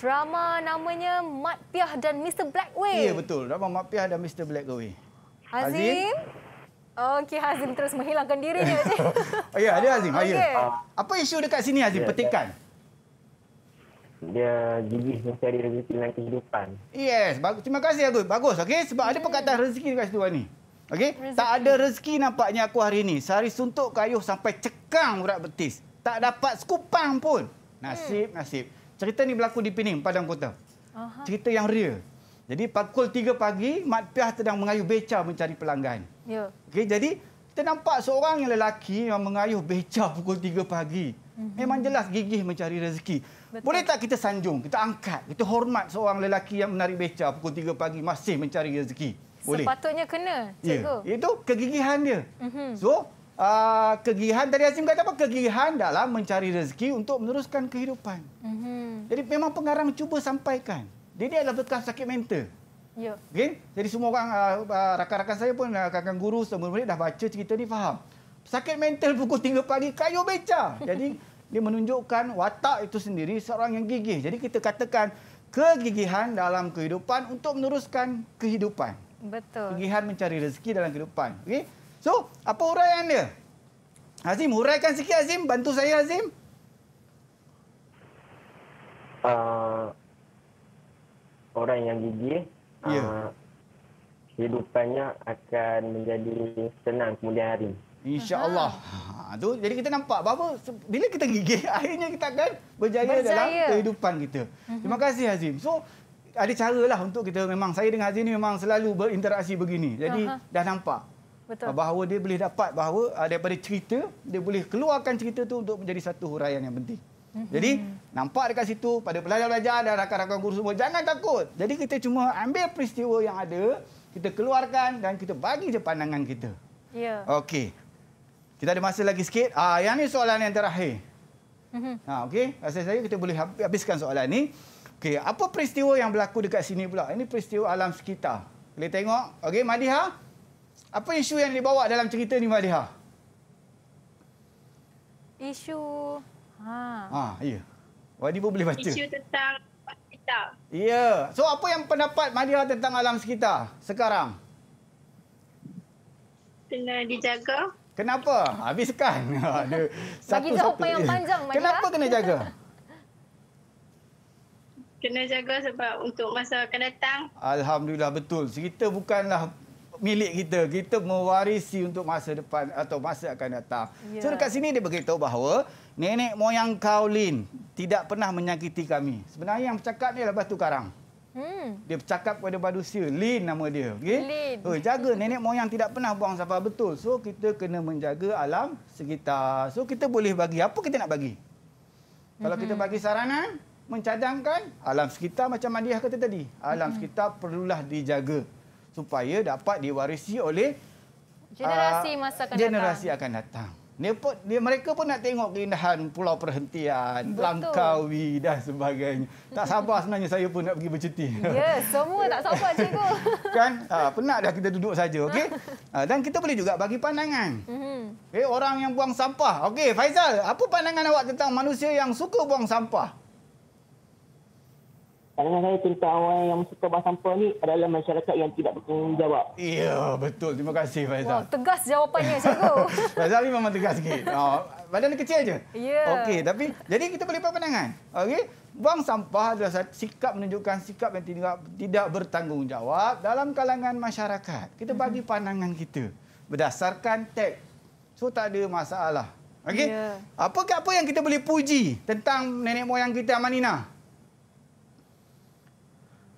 drama namanya Mat Piah dan Mr. Blackway. Ya, betul. Drama Mat Piah dan Mr. Blackway. Hazim? Hazim? Okey, Hazim terus menghilangkan diri. Oh, ya, ada Hazim. Okay. Apa isu dekat sini, Hazim? Ya, Petikan. Dia gigih mencari rezeki dalam kehidupan. Yes, bagus. terima kasih Agus. Bagus, okey? Sebab ada ya. perkataan rezeki dekat situ ni. Okey? Tak ada rezeki nampaknya aku hari ini. Sehari suntuk kayuh sampai cekang urat betis. Tak dapat sekupang pun. Nasib, hmm. nasib. Cerita ni berlaku di Pening, Padang Kota. Aha. Cerita yang real. Jadi pukul 3 pagi, Mat Piah sedang mengayuh beca mencari pelanggan. Ya. Okay, jadi kita nampak seorang yang lelaki yang mengayuh beca pukul 3 pagi. Mm-hmm. Memang jelas gigih mencari rezeki. Betul. Boleh tak kita sanjung, kita angkat, kita hormat seorang lelaki yang menarik beca pukul 3 pagi masih mencari rezeki. Boleh. Sepatutnya kena, ya. cikgu. Ya. Itu kegigihan dia. Mm-hmm. So, Uh, kegihan tadi Azim kata apa? Kegihan dalam mencari rezeki untuk meneruskan kehidupan. Mm -hmm. Jadi memang pengarang cuba sampaikan. Dia ni adalah bekas sakit mental. Yeah. Okay? Jadi semua orang, ah, ah, rakan-rakan uh, uh, saya pun, rakan-rakan guru, semua murid dah baca cerita ni faham. Sakit mental buku 3 pagi, kayu beca. Jadi dia menunjukkan watak itu sendiri seorang yang gigih. Jadi kita katakan kegigihan dalam kehidupan untuk meneruskan kehidupan. Betul. Kegigihan mencari rezeki dalam kehidupan. Okay? So, apa huraian dia? Azim, huraikan sikit Azim. Bantu saya Azim. Uh, orang yang gigih, yeah. uh, hidupannya akan menjadi senang kemudian hari. InsyaAllah. Ha, tu, jadi kita nampak bahawa bila kita gigih, akhirnya kita akan berjaya, berjaya. dalam kehidupan kita. Uh-huh. Terima kasih Azim. So, ada cara lah untuk kita memang saya dengan Azim ini memang selalu berinteraksi begini. Jadi uh-huh. dah nampak Betul. Ah, bahawa dia boleh dapat bahawa ah, daripada cerita, dia boleh keluarkan cerita tu untuk menjadi satu huraian yang penting. Mhm. Jadi, nampak dekat situ, pada pelajar-pelajar dan rakan-rakan guru semua, jangan takut. Jadi, kita cuma ambil peristiwa yang ada, kita keluarkan dan kita bagi je pandangan kita. Ya. Okey. Kita ada masa lagi sikit. Ah, yang ni soalan yang terakhir. Mm -hmm. ha, Okey, rasa saya kita boleh habiskan soalan ni. Okey, apa peristiwa yang berlaku dekat sini pula? Ini peristiwa alam sekitar. Boleh tengok. Okey, Madiha. Ya. Apa isu yang dibawa dalam cerita ni, Madiha? Isu... Ha. Ha, ya. Wadi pun boleh baca. Isu tentang alam sekitar. Ya. So, apa yang pendapat Madiha tentang alam sekitar sekarang? Kena dijaga. Kenapa? Habiskan. Ada satu Bagi yang panjang, Madiha. Kenapa kena jaga? Kena jaga sebab untuk masa akan datang. Alhamdulillah betul. Cerita bukanlah milik kita. Kita mewarisi untuk masa depan atau masa akan datang. Yeah. So, dekat sini dia beritahu bahawa nenek moyang kau, Lin, tidak pernah menyakiti kami. Sebenarnya yang bercakap ni adalah batu karang. Hmm. Dia bercakap kepada manusia. Lin nama dia. Okay? Lin. Oh, jaga nenek moyang tidak pernah buang sampah betul. So, kita kena menjaga alam sekitar. So, kita boleh bagi. Apa kita nak bagi? Hmm. Kalau kita hmm. bagi saranan, mencadangkan alam sekitar macam Madiah kata tadi. Alam hmm. sekitar perlulah dijaga supaya dapat diwarisi oleh generasi uh, masa akan generasi datang. akan datang. Dia mereka pun nak tengok keindahan Pulau Perhentian, Betul. Langkawi dan sebagainya. Tak sabar sebenarnya saya pun nak pergi bercuti. Ya, semua tak sabar cikgu. kan? Uh, penat dah kita duduk saja, okay Uh, ah, dan kita boleh juga bagi pandangan. okay, mhm. eh, orang yang buang sampah. Okey, Faizal, apa pandangan awak tentang manusia yang suka buang sampah? Tangan saya tentang orang yang suka buang sampah ni adalah masyarakat yang tidak bertanggungjawab. Ya, betul. Terima kasih, Faizal. Wah, tegas jawapannya, cikgu. Faizal ni memang tegas sikit. Oh, badan dia kecil je. Ya. Yeah. Okey, tapi jadi kita boleh buat pandangan. Okey, buang sampah adalah sikap menunjukkan sikap yang tidak, tidak bertanggungjawab dalam kalangan masyarakat. Kita mhm. bagi pandangan kita berdasarkan teks. So tak ada masalah. Okey. Yeah. Apa apa yang kita boleh puji tentang nenek moyang kita Amanina?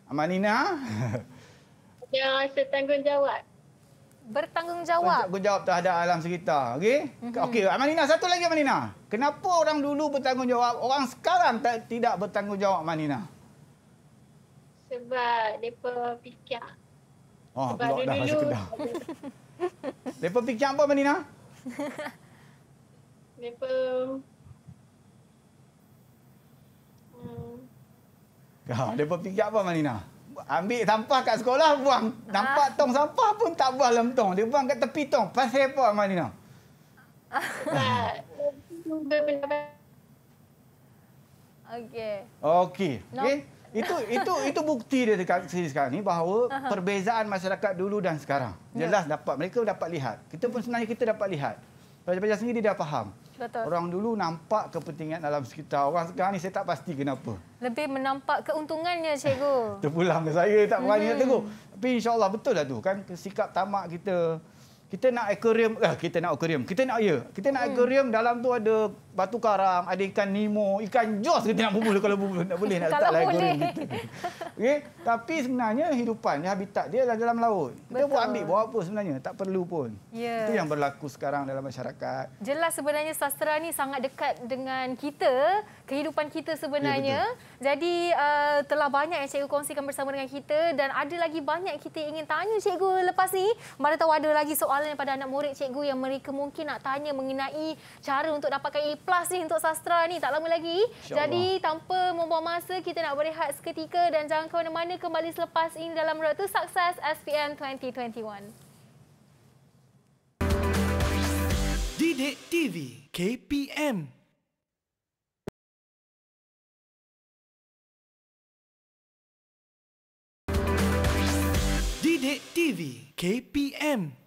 Amak Nina. Dia rasa tanggungjawab. Bertanggungjawab. Bertanggungjawab ada alam sekitar. Okey? Mm -hmm. Okey, Amak Nina. Satu lagi, Amak Nina. Kenapa orang dulu bertanggungjawab, orang sekarang tak, tidak bertanggungjawab, Amak Nina? Sebab mereka fikir. Oh, sebab dulu... Sebab dulu... Mereka fikir apa, Amak Nina? Mereka... Ha, dia pun fikir apa Manina? Ambil sampah kat sekolah buang. Ha. Nampak tong sampah pun tak buang dalam tong. Dia buang kat tepi tong. Pasal apa Manina? Okey. Okey. No. Itu itu itu bukti dia dekat sini sekarang ni bahawa uh -huh. perbezaan masyarakat dulu dan sekarang. Ya. Jelas yeah. dapat mereka dapat lihat. Kita pun sebenarnya kita dapat lihat. Pelajar-pelajar sendiri dia dah faham. Betul. Orang dulu nampak kepentingan alam sekitar. Orang sekarang ni saya tak pasti kenapa. Lebih menampak keuntungannya, Cikgu. Terpulang ke saya, tak berani hmm. nak tegur. Tapi insyaAllah betul lah tu. Kan sikap tamak kita. Kita nak akuarium. Eh, kita nak akuarium. Kita nak ya. Kita nak hmm. akuarium dalam tu ada batu karang, ada ikan Nemo, ikan jos kita nak bubul kalau bubul tak boleh nak letak lagi goreng. Okey, tapi sebenarnya hidupan dia habitat dia adalah dalam laut. Kita Betul. buat ambil bawa apa sebenarnya? Tak perlu pun. Yes. Ya. Itu yang berlaku sekarang dalam masyarakat. Jelas sebenarnya sastra ni sangat dekat dengan kita, kehidupan kita sebenarnya. Ya, Jadi uh, telah banyak yang cikgu kongsikan bersama dengan kita dan ada lagi banyak kita ingin tanya cikgu lepas ni. Mana tahu ada lagi soalan daripada anak murid cikgu yang mereka mungkin nak tanya mengenai cara untuk dapatkan plus ni untuk sastra ni tak lama lagi. InsyaAllah. Jadi tanpa membuang masa kita nak berehat seketika dan jangan ke mana-mana kembali selepas ini dalam Road to Success SPM 2021. Didik TV KPM Didik TV KPM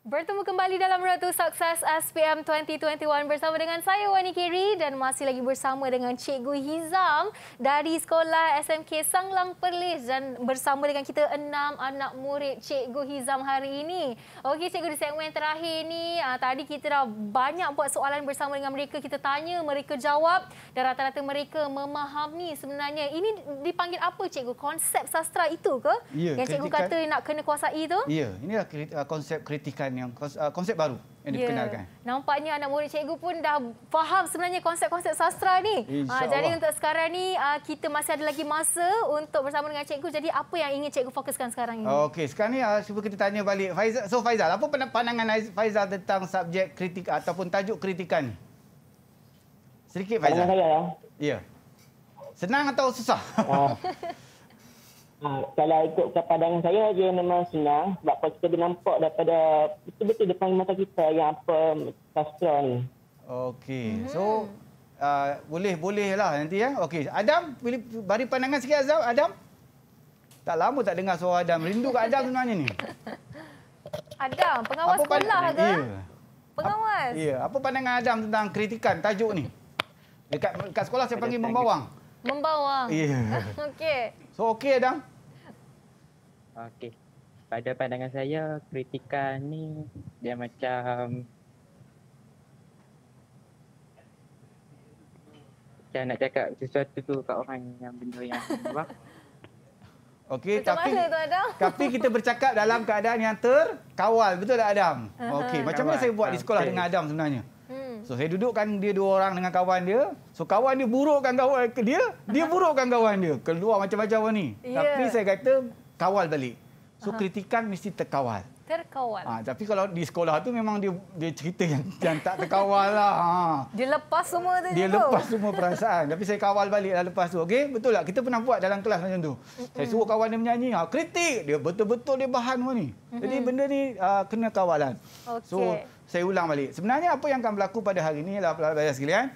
Bertemu kembali dalam Ratu Sukses SPM 2021 bersama dengan saya Wani Kiri dan masih lagi bersama dengan Cikgu Hizam dari Sekolah SMK Sanglang Perlis dan bersama dengan kita enam anak murid Cikgu Hizam hari ini. Okey Cikgu di segmen terakhir ni ah, tadi kita dah banyak buat soalan bersama dengan mereka kita tanya mereka jawab dan rata-rata mereka memahami sebenarnya ini dipanggil apa Cikgu konsep sastra itu ke? Ya, yang Cikgu kritikan. kata nak kena kuasai itu? Ya, inilah ah, konsep kritikan perkenalan yang uh, konsep baru yang yeah. diperkenalkan. Nampaknya anak murid cikgu pun dah faham sebenarnya konsep-konsep sastra ni. Uh, jadi untuk sekarang ni ah, kita masih ada lagi masa untuk bersama dengan cikgu. Jadi apa yang ingin cikgu fokuskan sekarang ini? Okey, sekarang ni uh, cuba kita tanya balik Faizal. So Faizal, apa pandangan Faizal tentang subjek kritik ataupun tajuk kritikan? Sedikit Faizal. ya. Ya. Senang atau susah? Uh. Ha, kalau ikut kepadangan saya dia memang senang sebab apa kita boleh nampak daripada betul-betul depan mata kita yang apa sastra ni. Okey. hmm So uh, boleh bolehlah nanti ya. Okey. Adam pilih bari pandangan sikit Azam. Adam. Tak lama tak dengar suara Adam. Rindu kat Adam sebenarnya ni. Adam, pengawas apa sekolah ke? Yeah. Pengawas. Ya, apa pandangan Adam tentang kritikan tajuk ni? Dekat, dekat sekolah saya panggil membawang. Membawang. Ya. Okey. So okey Adam. Okey. Pada pandangan saya kritikan ni dia macam Macam nak cakap sesuatu tu kat orang yang benda yang apa? Okey tapi tu tapi kita bercakap dalam keadaan yang terkawal betul tak Adam? Okey macam mana saya buat di sekolah dengan Adam sebenarnya? So saya dudukkan dia dua orang dengan kawan dia. So kawan dia burukkan kawan dia, dia burukkan kawan dia. Keluar macam-macam ni. Yeah. Tapi saya kata kawal balik. So uh-huh. kritikan mesti terkawal. Terkawal. Ha, tapi kalau di sekolah tu memang dia dia cerita yang, yang tak terkawal lah. Ha. Dia lepas semua tu. Dia juga. lepas semua perasaan. tapi saya kawal balik lah lepas tu. Okey, betul tak? Kita pernah buat dalam kelas macam tu. Mm-hmm. Saya suruh kawan dia menyanyi. Ha, kritik. Dia betul-betul dia bahan pun ni. Mm-hmm. Jadi benda ni uh, kena kawalan. Okay. So, saya ulang balik. Sebenarnya apa yang akan berlaku pada hari ini adalah pelajar sekalian.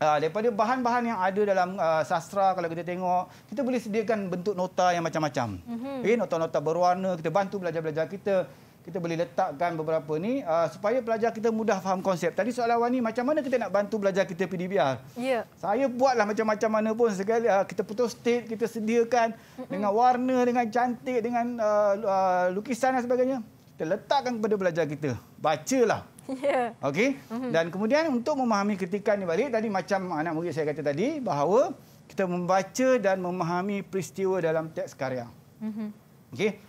Uh, daripada bahan-bahan yang ada dalam uh, sastra kalau kita tengok kita boleh sediakan bentuk nota yang macam-macam. Mm-hmm. Okay, eh, nota-nota berwarna kita bantu pelajar-pelajar kita kita boleh letakkan beberapa ni uh, supaya pelajar kita mudah faham konsep. Tadi soalan awal ni macam mana kita nak bantu pelajar kita PDBR? Ya. Yeah. Saya buatlah macam-macam mana pun segala uh, kita putus state kita sediakan Mm-mm. dengan warna dengan cantik dengan uh, uh, lukisan dan sebagainya kita letakkan kepada pelajar kita. Bacalah. Yeah. Okey. Mm -hmm. Dan kemudian untuk memahami ketikan ini balik tadi macam anak murid saya kata tadi bahawa kita membaca dan memahami peristiwa dalam teks karya. Mm -hmm. Okey.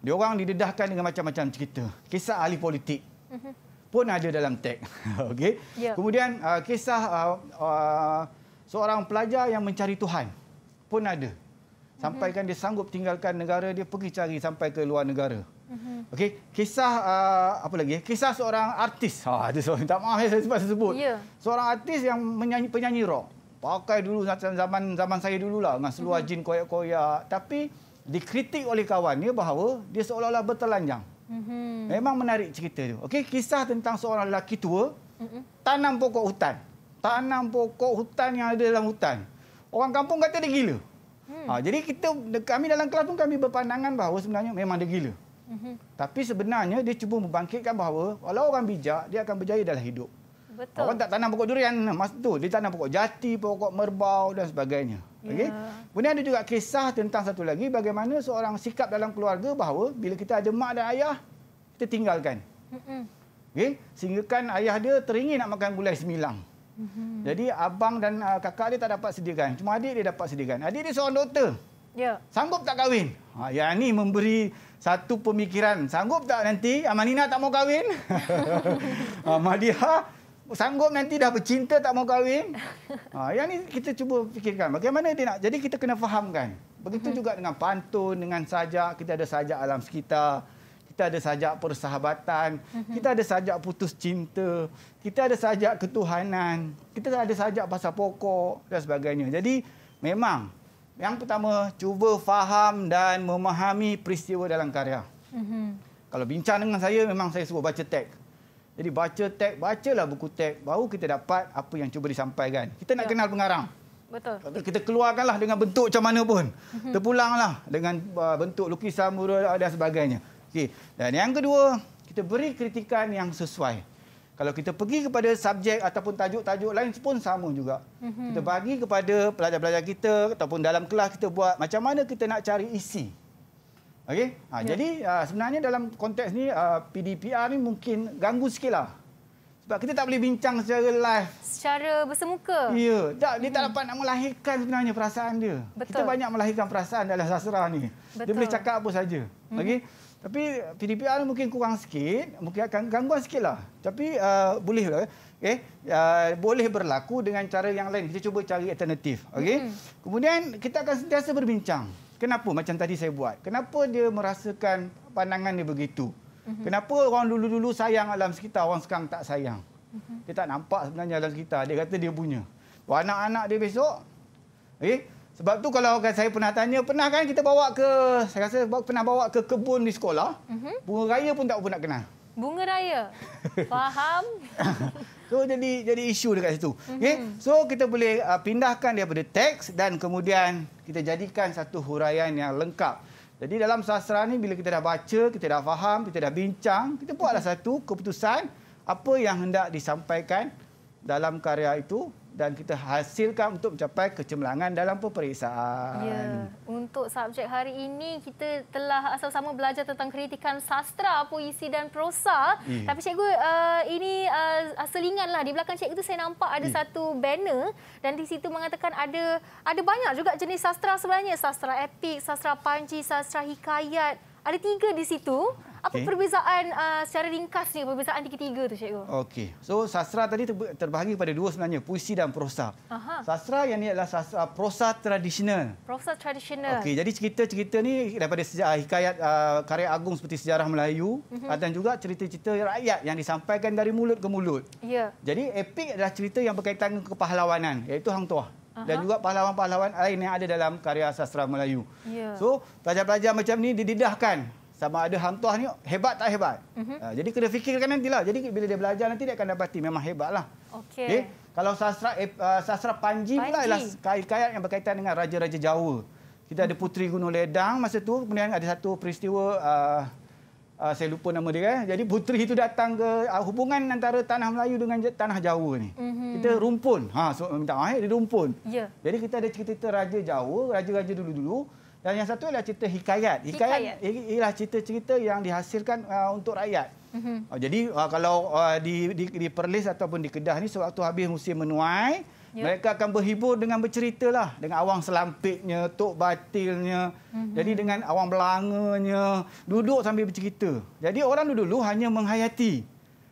Diorang didedahkan dengan macam-macam cerita. Kisah ahli politik mm -hmm. pun ada dalam teks. Okey. Yeah. Kemudian uh, kisah uh, uh, seorang pelajar yang mencari Tuhan pun ada. Sampaikan mm dia sanggup tinggalkan negara dia pergi cari sampai ke luar negara. Mm-hmm. Okey, kisah uh, apa lagi? Kisah seorang artis. Ha, oh, ada seorang minta maaf ya, saya sempat saya sebut. Yeah. Seorang artis yang menyanyi penyanyi rock. Pakai dulu zaman zaman saya dululah dengan seluar mm-hmm. jin koyak-koyak, tapi dikritik oleh kawannya bahawa dia seolah-olah bertelanjang. Mm-hmm. Memang menarik cerita tu. Okey, kisah tentang seorang lelaki tua mm-hmm. tanam pokok hutan. Tanam pokok hutan yang ada dalam hutan. Orang kampung kata dia gila. Hmm. Ha, jadi kita kami dalam kelas pun kami berpandangan bahawa sebenarnya memang dia gila. Mhm. Tapi sebenarnya dia cuba membangkitkan bahawa walau orang bijak, dia akan berjaya dalam hidup. Betul. Orang tak tanam pokok durian masa tu. Dia tanam pokok jati, pokok merbau dan sebagainya. Yeah. Okay? Kemudian ada juga kisah tentang satu lagi bagaimana seorang sikap dalam keluarga bahawa bila kita ada mak dan ayah, kita tinggalkan. Mhm. Okay? Sehingga kan ayah dia teringin nak makan gulai semilang. Mm-hmm. Jadi abang dan uh, kakak dia tak dapat sediakan. Cuma adik dia dapat sediakan. Adik dia seorang doktor. Yeah. Sanggup tak kahwin? Ha, yang ini memberi satu pemikiran. Sanggup tak nanti Amalina tak mau kahwin? Ah, Madiha sanggup nanti dah bercinta tak mau kahwin? Ah, yang ni kita cuba fikirkan bagaimana dia nak. Jadi kita kena fahamkan. Begitu hmm. juga dengan pantun, dengan sajak, kita ada sajak alam sekitar. Kita ada sajak persahabatan, hmm. kita ada sajak putus cinta, kita ada sajak ketuhanan, kita ada sajak pasal pokok dan sebagainya. Jadi memang yang pertama, cuba faham dan memahami peristiwa dalam karya. Mm -hmm. Kalau bincang dengan saya, memang saya suruh baca teks. Jadi baca teks, bacalah buku teks, baru kita dapat apa yang cuba disampaikan. Kita nak ya. kenal pengarang. Betul. Kita keluarkanlah dengan bentuk macam mana pun. Mm -hmm. Terpulanglah dengan uh, bentuk lukisan mural dan sebagainya. Okay. Dan yang kedua, kita beri kritikan yang sesuai. Mm -hmm. Kalau kita pergi kepada subjek ataupun tajuk-tajuk lain pun sama juga. Mm-hmm. Kita bagi kepada pelajar-pelajar kita ataupun dalam kelas kita buat macam mana kita nak cari isi. okay? Ha, yeah. Jadi ha, sebenarnya dalam konteks ni uh, ha, PDPR ni mungkin ganggu sikitlah. Sebab kita tak boleh bincang secara live. Secara bersemuka. Ya. Tak, dia mm-hmm. dapat nak melahirkan sebenarnya perasaan dia. Betul. Kita banyak melahirkan perasaan dalam sasra ni. Betul. Dia boleh cakap apa saja. Mm-hmm. Okey? Tapi PDPR mungkin kurang sikit, mungkin akan gangguan lah. Tapi uh, boleh lah. Okay. Eh, uh, boleh berlaku dengan cara yang lain. Kita cuba cari alternatif. Okay. Hmm. Kemudian kita akan sentiasa berbincang. Kenapa macam tadi saya buat? Kenapa dia merasakan pandangan dia begitu? Hmm. Kenapa orang dulu-dulu sayang alam sekitar, orang sekarang tak sayang? Hmm. Dia tak nampak sebenarnya alam sekitar. Dia kata dia punya. Anak-anak dia besok, okay, eh, sebab tu kalau orang saya pernah tanya, pernah kan kita bawa ke, saya rasa pernah bawa ke kebun di sekolah, uh-huh. bunga raya pun tak pernah kenal. Bunga raya. Faham? so jadi jadi isu dekat situ. Okey. Mhm. So kita boleh uh, pindahkan daripada teks dan kemudian kita jadikan satu huraian yang lengkap. Jadi dalam sastra ni bila kita dah baca, kita dah faham, kita dah bincang, kita buatlah mhm. satu keputusan apa yang hendak disampaikan dalam karya itu dan kita hasilkan untuk mencapai kecemerlangan dalam peperiksaan. Ya, untuk subjek hari ini kita telah sama-sama belajar tentang kritikan sastra, puisi dan prosa. Ya. Tapi cikgu, uh, ini uh, eh, selinganlah di belakang cikgu itu saya nampak ada ya. satu banner dan di situ mengatakan ada ada banyak juga jenis sastra sebenarnya, sastra epik, sastra panji, sastra hikayat. Ada tiga di situ. Apa perbezaan uh, secara ringkas ni perbezaan tiga-tiga tu cikgu? Okey. So sastra tadi terbahagi kepada dua sebenarnya, puisi dan prosa. Aha. Sastra yang ni adalah sastra prosa tradisional. Prosa tradisional. Okey, jadi cerita-cerita ni daripada sejarah hikayat uh, karya agung seperti sejarah Melayu uh-huh. dan juga cerita-cerita rakyat yang disampaikan dari mulut ke mulut. Ya. Yeah. Jadi epik adalah cerita yang berkaitan dengan kepahlawanan iaitu hang tuah Aha. dan juga pahlawan-pahlawan lain yang ada dalam karya sastra Melayu. Yeah. So, pelajar-pelajar macam ni dididahkan sama ada hantuah ni hebat tak hebat. Mm -hmm. jadi kena fikirkan nantilah. Jadi bila dia belajar nanti dia akan dapati memang hebat lah. Okay? Kalau sastra eh, uh, sastra Panji, Panji. pula ialah kait-kait yang berkaitan dengan raja-raja Jawa. Kita ada Puteri Gunung Ledang masa tu kemudian ada satu peristiwa uh, uh, saya lupa nama dia eh. Jadi puteri itu datang ke uh, hubungan antara tanah Melayu dengan tanah Jawa ni. Mm -hmm. Kita rumpun. Ha so minta maaf, eh, dia rumpun. Yeah. Jadi kita ada cerita-cerita raja Jawa, raja-raja dulu-dulu. -raja dan yang satu adalah cerita hikayat. Hikayat, hikayat. ialah cerita-cerita yang dihasilkan uh, untuk rakyat. Mm -hmm. jadi uh, kalau uh, di, di, di Perlis ataupun di Kedah ni sewaktu habis musim menuai, yep. Ya. mereka akan berhibur dengan bercerita lah, dengan awang selampiknya, tok batilnya. Mm -hmm. Jadi dengan awang belanganya duduk sambil bercerita. Jadi orang dulu-dulu hanya menghayati.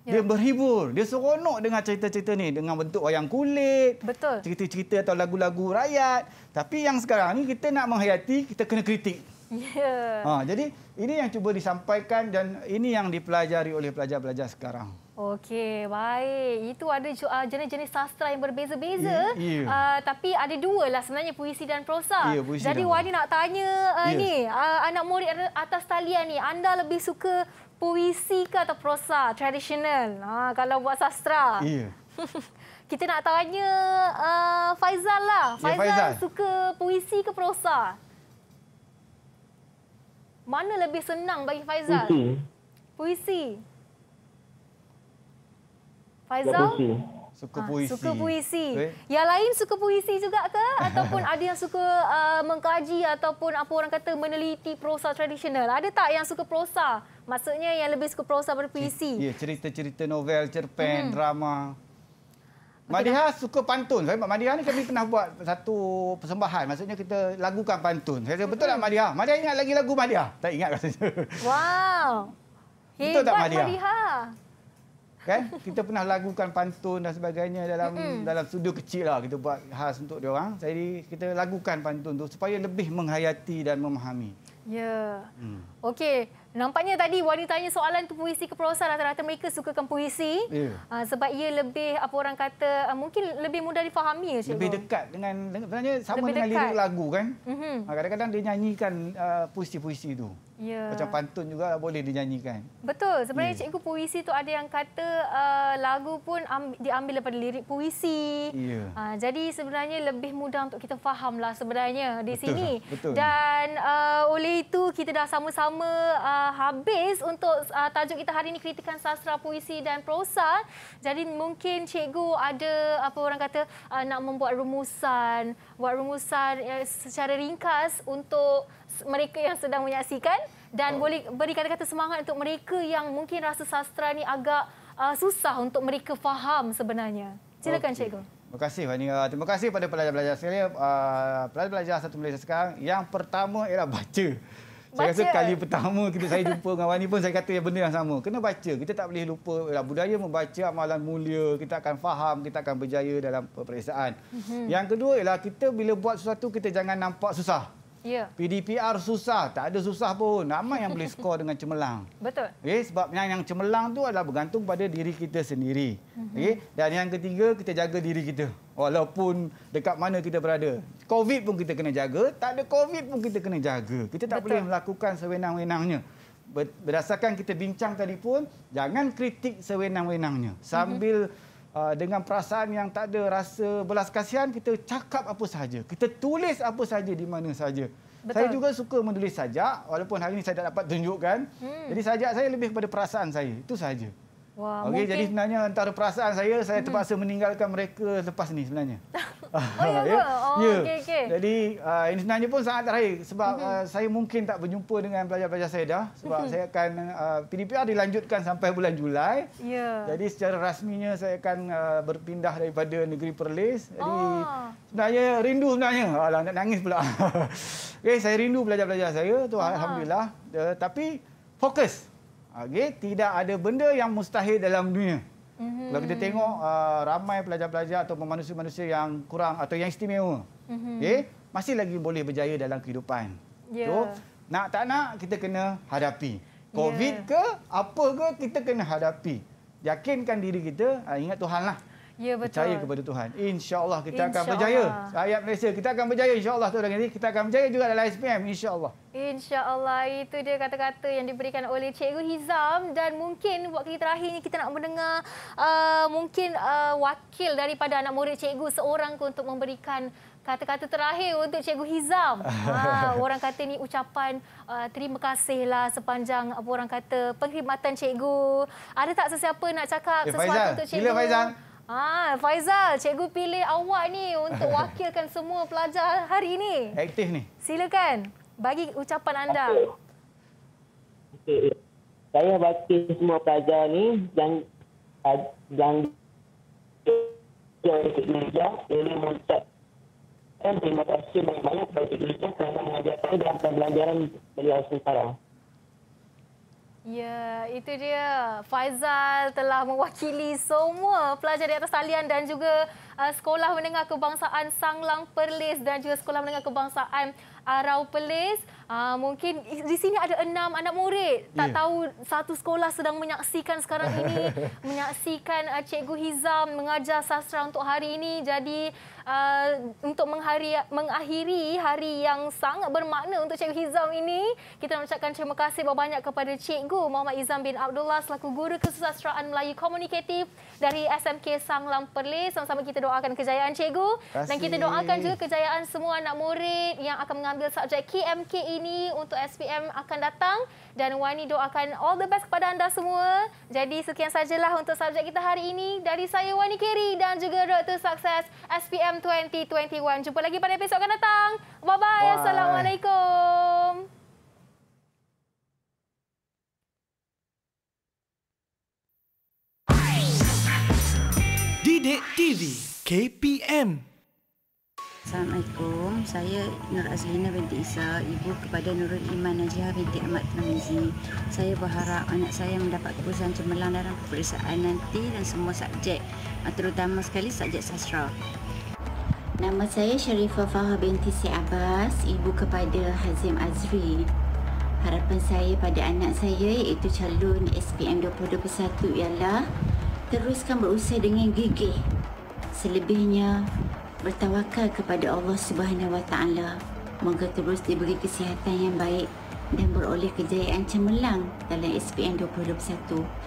Dia ya. berhibur, dia seronok dengan cerita-cerita ni dengan bentuk wayang kulit, betul. Cerita-cerita atau lagu-lagu rakyat. Tapi yang sekarang ni kita nak menghayati, kita kena kritik. Ya. Ha, jadi ini yang cuba disampaikan dan ini yang dipelajari oleh pelajar-pelajar sekarang. Okey, baik. Itu ada ah, jenis-jenis sastra yang berbeza-beza. Yeah, yeah. Uh, tapi ada dua lah sebenarnya, puisi dan prosa. Yeah, puisi Jadi Wani nak tanya uh, ah, yeah. ni, uh, anak murid atas talian ni, anda lebih suka puisi ke atau prosa tradisional uh, kalau buat sastra? Yeah. Kita nak tanya uh, Faizal lah. Ya, Faizal, yeah, Faizal suka puisi ke prosa? Mana lebih senang bagi Faizal? Puisi. Puisi. Faizal? Suka puisi. Suka ah, puisi. Okay. Eh? Yang lain suka puisi juga ke? Ataupun ada yang suka uh, mengkaji ataupun apa orang kata meneliti prosa tradisional? Ada tak yang suka prosa? Maksudnya yang lebih suka prosa daripada puisi? Ya, cerita-cerita novel, cerpen, hmm. drama. Madiha suka pantun. Sebab Madiha ni kami pernah buat satu persembahan. Maksudnya kita lagukan pantun. Saya kata, betul tak hmm. Madiha? Madiha ingat lagi lagu Madiha? Tak ingat rasanya. Wow. Hebat tak Madiha? Madiha kan kita pernah lagukan pantun dan sebagainya dalam mm-hmm. dalam studio kecil lah kita buat khas untuk dia orang jadi kita lagukan pantun tu supaya lebih menghayati dan memahami ya yeah. hmm. okey Nampaknya tadi wanitanya soalan tu puisi keprosa rata-rata mereka sukakan puisi yeah. Ya. uh, sebab ia lebih apa orang kata uh, mungkin lebih mudah difahami ya Cikgu. Lebih dekat dengan sebenarnya sama lebih dengan lirik lagu kan. Mm-hmm. Kadang-kadang dia nyanyikan uh, puisi-puisi tu. Yeah. Macam pantun juga boleh dinyanyikan. Betul. Sebenarnya yeah. cikgu puisi tu ada yang kata uh, lagu pun diambil daripada lirik puisi. Yeah. Uh, jadi sebenarnya lebih mudah untuk kita faham lah sebenarnya di Betul. sini. Betul. Dan uh, oleh itu kita dah sama-sama uh, habis untuk uh, tajuk kita hari ini kritikan sastra puisi dan prosa. Jadi mungkin cikgu ada apa orang kata uh, nak membuat rumusan, buat rumusan uh, secara ringkas untuk mereka yang sedang menyaksikan dan oh. boleh beri kata-kata semangat untuk mereka yang mungkin rasa sastra ni agak uh, susah untuk mereka faham sebenarnya. Silakan okay. cikgu. Terima kasih Fania. Uh, terima kasih kepada pelajar-pelajar sekalian. Uh, pelajar-pelajar satu Malaysia sekarang yang pertama ialah baca. Saya baca. rasa kali pertama kita saya jumpa dengan Wani pun saya kata yang benda yang sama. Kena baca. Kita tak boleh lupa lah, budaya membaca amalan mulia. Kita akan faham, kita akan berjaya dalam peperiksaan. Mm-hmm. Yang kedua ialah kita bila buat sesuatu kita jangan nampak susah. Yeah. PDPR susah, tak ada susah pun. Ramai yang boleh skor dengan cemerlang. Betul. Okay, eh, sebab yang yang cemerlang tu adalah bergantung pada diri kita sendiri. Mm -hmm. Eh, Okey. Dan yang ketiga, kita jaga diri kita. Walaupun dekat mana kita berada. COVID pun kita kena jaga, tak ada COVID pun kita kena jaga. Kita tak Betul. boleh melakukan sewenang-wenangnya. Berdasarkan kita bincang tadi pun, jangan kritik sewenang-wenangnya. Mhm. Sambil mm -hmm. Ah, dengan perasaan yang tak ada rasa belas kasihan kita cakap apa sahaja kita tulis apa sahaja di mana sahaja Betul. saya juga suka menulis sajak walaupun hari ini saya tak dapat tunjukkan hmm. jadi sajak saya lebih kepada perasaan saya itu sahaja Wah, okay, jadi sebenarnya antara perasaan saya, saya terpaksa meninggalkan mereka lepas ni sebenarnya. Oh, ah, ya ya. oh, ya? Oh, ya. Okay, okay. Jadi, uh, ini sebenarnya pun sangat terakhir sebab uh, saya mungkin tak berjumpa dengan pelajar-pelajar saya dah. Sebab saya akan uh, PDPR dilanjutkan sampai bulan Julai. Yeah. Jadi, secara rasminya saya akan uh, berpindah daripada negeri Perlis. Jadi, oh. sebenarnya rindu sebenarnya. Alah, nak nangis pula. okay, saya rindu pelajar-pelajar saya. Itu Alhamdulillah. Uh, tapi, Fokus okay, tidak ada benda yang mustahil dalam dunia. Mm-hmm. Kalau kita tengok uh, ramai pelajar-pelajar atau manusia-manusia yang kurang atau yang istimewa, mm-hmm. okay, masih lagi boleh berjaya dalam kehidupan. Yeah. So, nak tak nak, kita kena hadapi. Ya. COVID yeah. ke, apa ke, kita kena hadapi. Yakinkan diri kita, uh, ingat Tuhan lah. Ya, percaya kepada Tuhan. InsyaAllah kita insya akan Allah. berjaya. Rakyat Malaysia, kita akan berjaya insyaAllah. Kita akan berjaya juga dalam SPM, insyaAllah. InsyaAllah. Itu dia kata-kata yang diberikan oleh Cikgu Hizam. Dan mungkin waktu terakhir ini kita nak mendengar uh, mungkin uh, wakil daripada anak murid Cikgu seorang untuk memberikan kata-kata terakhir untuk Cikgu Hizam. Ha, orang kata ni ucapan uh, terima lah sepanjang apa orang kata pengkhidmatan Cikgu. Ada tak sesiapa nak cakap eh, sesuatu Faizan. untuk Cikgu? Bila Faizan? Ha, Faizal, cikgu pilih awak ni untuk wakilkan semua pelajar hari ini. Aktif ni. Silakan. Bagi ucapan anda. Saya wakil semua pelajar ni yang eh, yang yang di meja ini mengucap terima kasih banyak-banyak kepada Cikgu Lisa kerana mengajar saya dalam pembelajaran beliau sekarang. Ya, itu dia. Faizal telah mewakili semua pelajar di atas talian dan juga uh, Sekolah Menengah Kebangsaan Sanglang Perlis dan juga Sekolah Menengah Kebangsaan Arau Perlis. Uh, mungkin di sini ada enam anak murid. Tak yeah. tahu satu sekolah sedang menyaksikan sekarang ini. menyaksikan uh, Cikgu Hizam mengajar sastra untuk hari ini. Jadi uh, untuk menghari, mengakhiri hari yang sangat bermakna untuk Cikgu Hizam ini, kita nak ucapkan terima kasih banyak kepada Cikgu Muhammad Hizam bin Abdullah selaku Guru Kesusastraan Melayu Komunikatif dari SMK Sanglang Perlis. Sama-sama kita doakan kejayaan Cikgu. Dan kita doakan juga kejayaan semua anak murid yang akan mengambil subjek KMKE ini untuk SPM akan datang dan Wani doakan all the best kepada anda semua. Jadi sekian sajalah untuk subjek kita hari ini dari saya Wani Kiri dan juga Road to Success SPM 2021. Jumpa lagi pada episod akan datang. Bye bye. Assalamualaikum. Didik TV KPM Assalamualaikum. Saya Nur Azlina binti Isa, ibu kepada Nurul Iman Najihah binti Ahmad Tamizi. Saya berharap anak saya mendapat keputusan cemerlang dalam peperiksaan nanti dan semua subjek, ah, terutama sekali subjek sastra. Nama saya Sharifah Fahar binti Si Abbas, ibu kepada Hazim Azri. Harapan saya pada anak saya iaitu calon SPM 2021 ialah teruskan berusaha dengan gigih. Selebihnya, bertawakal kepada Allah Subhanahu Wa Taala. Moga terus diberi kesihatan yang baik dan beroleh kejayaan cemerlang dalam SPN 2021.